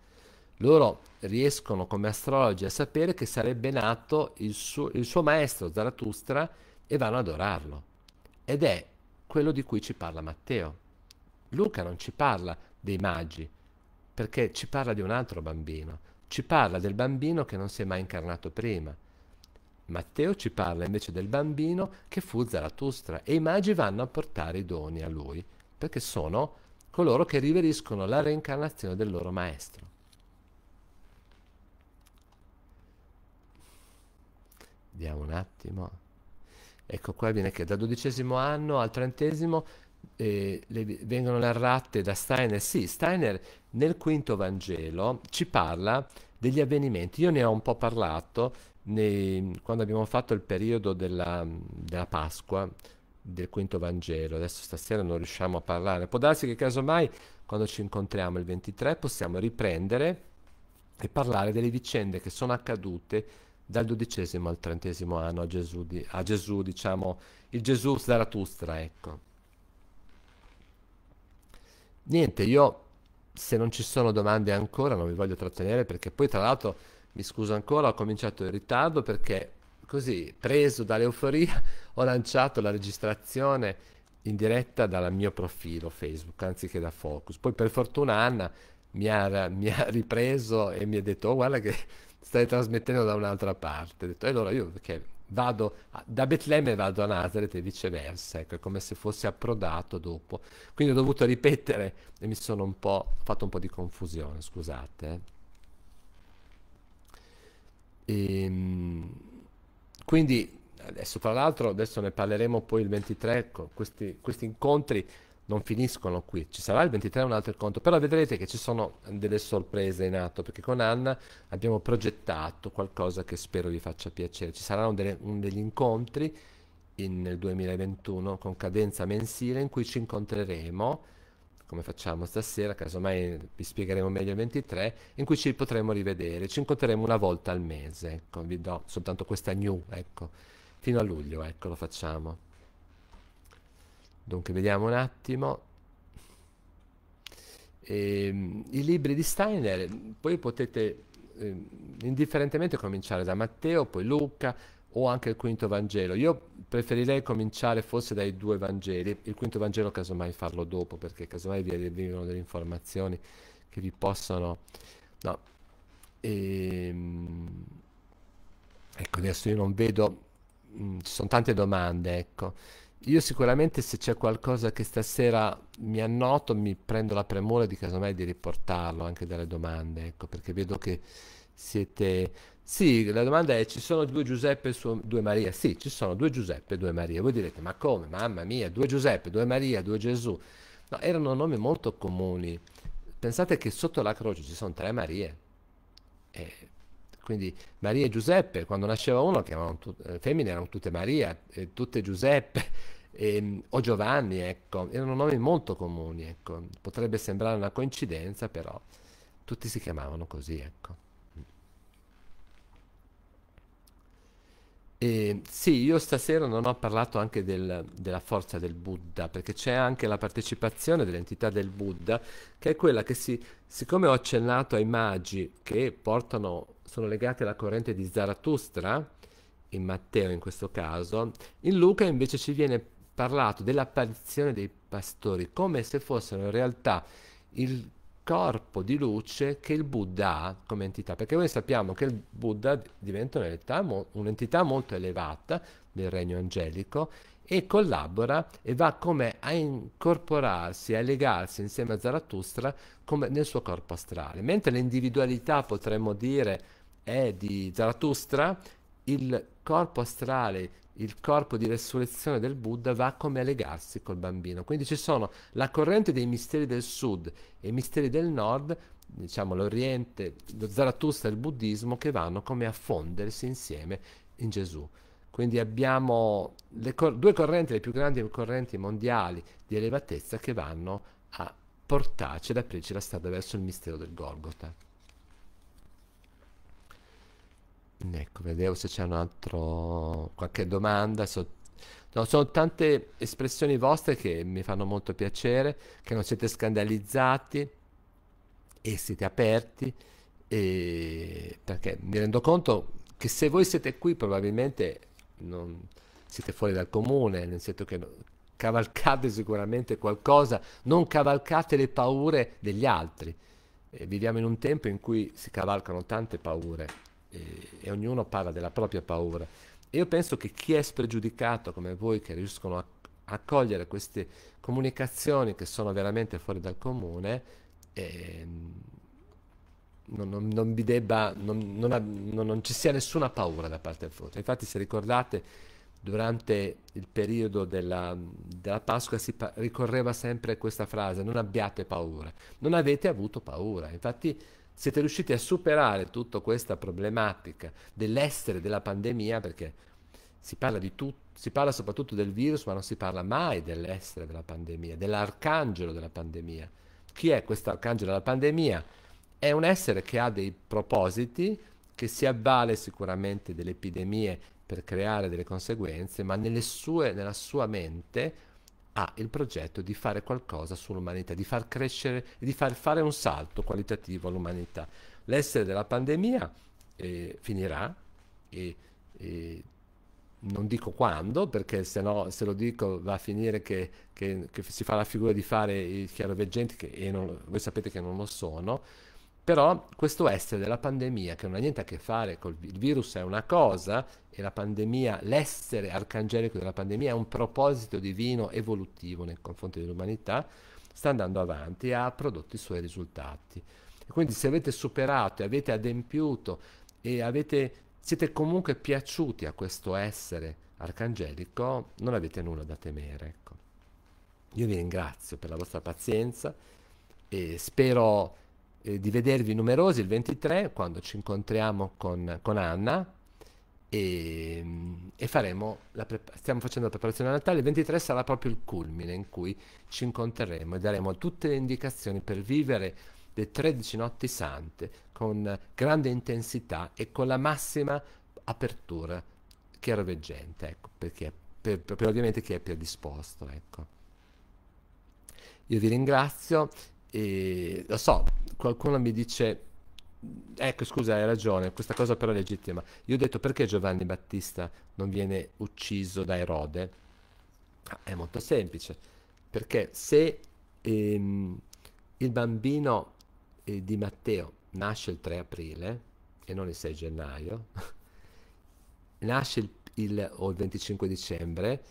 S1: Loro riescono come astrologi a sapere che sarebbe nato il suo, il suo maestro Zarathustra e vanno ad adorarlo. Ed è quello di cui ci parla Matteo. Luca non ci parla dei magi, perché ci parla di un altro bambino, ci parla del bambino che non si è mai incarnato prima. Matteo ci parla invece del bambino che fu Zaratustra e i magi vanno a portare i doni a lui, perché sono coloro che riveriscono la reincarnazione del loro maestro. Vediamo un attimo. Ecco qua viene che dal dodicesimo anno al trentesimo eh, le, vengono narrate da Steiner. Sì, Steiner nel quinto Vangelo ci parla degli avvenimenti. Io ne ho un po' parlato nei, quando abbiamo fatto il periodo della, della Pasqua del quinto Vangelo. Adesso stasera non riusciamo a parlare. Può darsi che casomai quando ci incontriamo il 23 possiamo riprendere e parlare delle vicende che sono accadute dal dodicesimo al trentesimo anno a Gesù, di, a Gesù diciamo, il Gesù Zaratustra, ecco niente, io se non ci sono domande ancora non vi voglio trattenere perché poi tra l'altro mi scuso ancora, ho cominciato in ritardo perché così, preso dall'euforia, ho lanciato la registrazione in diretta dal mio profilo Facebook anziché da Focus. Poi per fortuna Anna mi ha, mi ha ripreso e mi ha detto oh, guarda che stai trasmettendo da un'altra parte. Ho detto, e allora io perché vado a, da Betlemme vado a Nazareth e viceversa, ecco, è come se fossi approdato dopo. Quindi ho dovuto ripetere e mi sono un po' fatto un po' di confusione, scusate. E, eh. ehm, quindi adesso tra l'altro adesso ne parleremo poi il 23, ecco, questi, questi incontri non finiscono qui. Ci sarà il 23 un altro conto, però vedrete che ci sono delle sorprese in atto, perché con Anna abbiamo progettato qualcosa che spero vi faccia piacere. Ci saranno delle, un, degli incontri in, nel 2021 con cadenza mensile in cui ci incontreremo, come facciamo stasera, casomai vi spiegheremo meglio il 23, in cui ci potremo rivedere. Ci incontreremo una volta al mese, ecco, vi do soltanto questa new, ecco. Fino a luglio, ecco, lo facciamo. Dunque, vediamo un attimo. E, ehm, I libri di Steiner, poi potete eh, indifferentemente cominciare da Matteo, poi Luca o anche il quinto Vangelo. Io preferirei cominciare forse dai due Vangeli, il quinto Vangelo casomai farlo dopo perché casomai vi arrivano delle informazioni che vi possono... No. E, ehm, ecco, adesso io non vedo, mh, mm, ci sono tante domande, ecco. Io sicuramente se c'è qualcosa che stasera mi annoto, mi prendo la premura di casomai di riportarlo anche dalle domande, ecco, perché vedo che siete... Sì, la domanda è, ci sono due Giuseppe e suo... due Maria? Sì, ci sono due Giuseppe e due Maria. Voi direte, ma come? Mamma mia, due Giuseppe, due Maria, due Gesù. No, erano nomi molto comuni. Pensate che sotto la croce ci sono tre Marie. Eh, quindi Maria e Giuseppe, quando nasceva uno, chiamavano tut- eh, femmine erano tutte Maria, eh, tutte Giuseppe eh, o Giovanni, ecco, erano nomi molto comuni, ecco. Potrebbe sembrare una coincidenza, però tutti si chiamavano così, ecco. Eh, sì, io stasera non ho parlato anche del, della forza del Buddha, perché c'è anche la partecipazione dell'entità del Buddha, che è quella che si, siccome ho accennato ai magi che portano sono legati alla corrente di Zarathustra, in Matteo in questo caso, in Luca invece ci viene parlato dell'apparizione dei pastori come se fossero in realtà il corpo di luce che il Buddha ha come entità, perché noi sappiamo che il Buddha diventa un'entità, mo- un'entità molto elevata del regno angelico e collabora e va come a incorporarsi, a legarsi insieme a Zarathustra nel suo corpo astrale, mentre l'individualità potremmo dire è di Zarathustra, il corpo astrale, il corpo di resurrezione del Buddha va come a legarsi col bambino. Quindi ci sono la corrente dei misteri del sud e i misteri del nord, diciamo l'Oriente, lo Zarathustra e il Buddismo, che vanno come a fondersi insieme in Gesù. Quindi abbiamo cor- due correnti, le più grandi correnti mondiali di elevatezza, che vanno a portarci ad aprirci la strada verso il mistero del Golgotha. Ecco, vedevo se c'è un altro qualche domanda. So... No, sono tante espressioni vostre che mi fanno molto piacere, che non siete scandalizzati e siete aperti, e... perché mi rendo conto che se voi siete qui probabilmente non... siete fuori dal comune, nel senso che cavalcate sicuramente qualcosa, non cavalcate le paure degli altri. E viviamo in un tempo in cui si cavalcano tante paure e, eh, e ognuno parla della propria paura. io penso che chi è spregiudicato come voi, che riescono a cogliere queste comunicazioni che sono veramente fuori dal comune, eh, non, non, non, vi debba, non, non, ci sia nessuna paura da parte del frutto. Infatti, se ricordate, durante il periodo della, della Pasqua si pa- ricorreva sempre questa frase: non abbiate paura, non avete avuto paura. Infatti, siete riusciti a superare tutta questa problematica dell'essere della pandemia, perché si parla, tu- si parla soprattutto del virus, ma non si parla mai dell'essere della pandemia, dell'arcangelo della pandemia. Chi è questo arcangelo della pandemia? È un essere che ha dei propositi, che si avvale sicuramente delle epidemie per creare delle conseguenze, ma sue, nella sua mente ha il progetto di fare qualcosa sull'umanità, di far crescere e di far fare un salto qualitativo all'umanità. L'essere della pandemia eh, finirà e, e, non dico quando, perché se no se lo dico va a finire che, che, che si fa la figura di fare i chiaroveggenti che, e non, voi sapete che non lo sono, però questo essere della pandemia, che non ha niente a che fare con il virus, è una cosa, e la pandemia, l'essere arcangelico della pandemia è un proposito divino evolutivo nei confronti dell'umanità, sta andando avanti e ha prodotto i suoi risultati. E quindi se avete superato e avete adempiuto e avete, siete comunque piaciuti a questo essere arcangelico, non avete nulla da temere. Ecco. Io vi ringrazio per la vostra pazienza e spero eh, di vedervi numerosi il 23 quando ci incontriamo con, con Anna e, ehm, e faremo pre- stiamo facendo la preparazione a Natale il 23 sarà proprio il culmine in cui ci incontreremo e daremo tutte le indicazioni per vivere le 13 notti sante con grande intensità e con la massima apertura chiaroveggente ecco, perché per, per, per ovviamente chi è predisposto ecco. Io vi ringrazio, e lo so, qualcuno mi dice, ecco scusa hai ragione, questa cosa però è legittima. Io ho detto perché Giovanni Battista non viene ucciso da Erode? Ah, è molto semplice, perché se ehm, il bambino eh, di Matteo nasce il 3 aprile e non il 6 gennaio, nasce il, il, o il 25 dicembre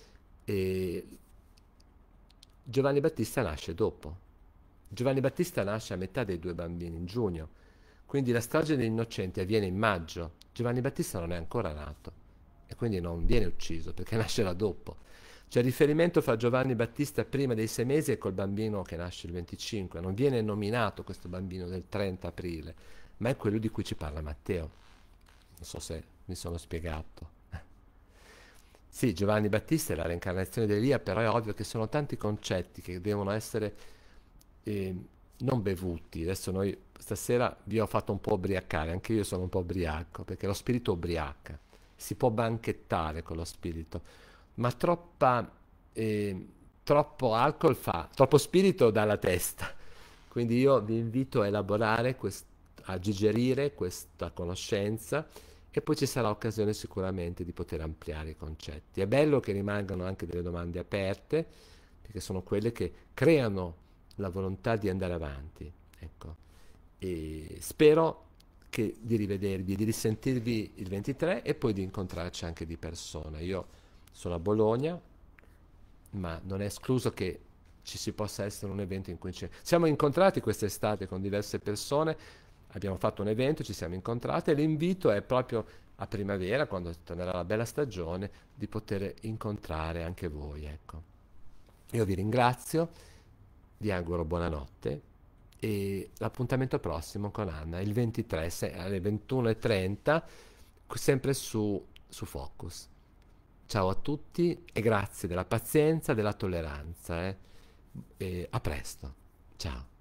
S1: e eh, Giovanni Battista nasce dopo Giovanni Battista nasce a metà dei due bambini, in giugno. Quindi la strage degli innocenti avviene in maggio. Giovanni Battista non è ancora nato e quindi non viene ucciso perché nascerà dopo. C'è riferimento fra Giovanni Battista prima dei sei mesi e col bambino che nasce il 25. Non viene nominato questo bambino del 30 aprile, ma è quello di cui ci parla Matteo. Non so se mi sono spiegato. Sì, Giovanni Battista è la reincarnazione di Elia, però è ovvio che sono tanti concetti che devono essere eh, non bevuti. Adesso noi stasera vi ho fatto un po' ubriacare, anche io sono un po' ubriaco, perché lo spirito ubriaca, si può banchettare con lo spirito, ma troppa, eh, troppo alcol fa, troppo spirito dà la testa. Quindi io vi invito a elaborare, quest- a digerire questa conoscenza e poi ci sarà occasione sicuramente di poter ampliare i concetti. È bello che rimangano anche delle domande aperte, perché sono quelle che creano la volontà di andare avanti. Ecco. E spero che, di rivedervi, di risentirvi il 23 e poi di incontrarci anche di persona. Io sono a Bologna, ma non è escluso che ci si possa essere un evento in cui ci siamo incontrati quest'estate con diverse persone, abbiamo fatto un evento, ci siamo incontrati e l'invito è proprio a primavera, quando tornerà la bella stagione, di poter incontrare anche voi. Ecco. Io vi ringrazio vi auguro buonanotte e l'appuntamento prossimo con Anna il 23 alle 21.30 sempre su, su Focus. Ciao a tutti e grazie della pazienza, e della tolleranza. Eh. a presto. Ciao.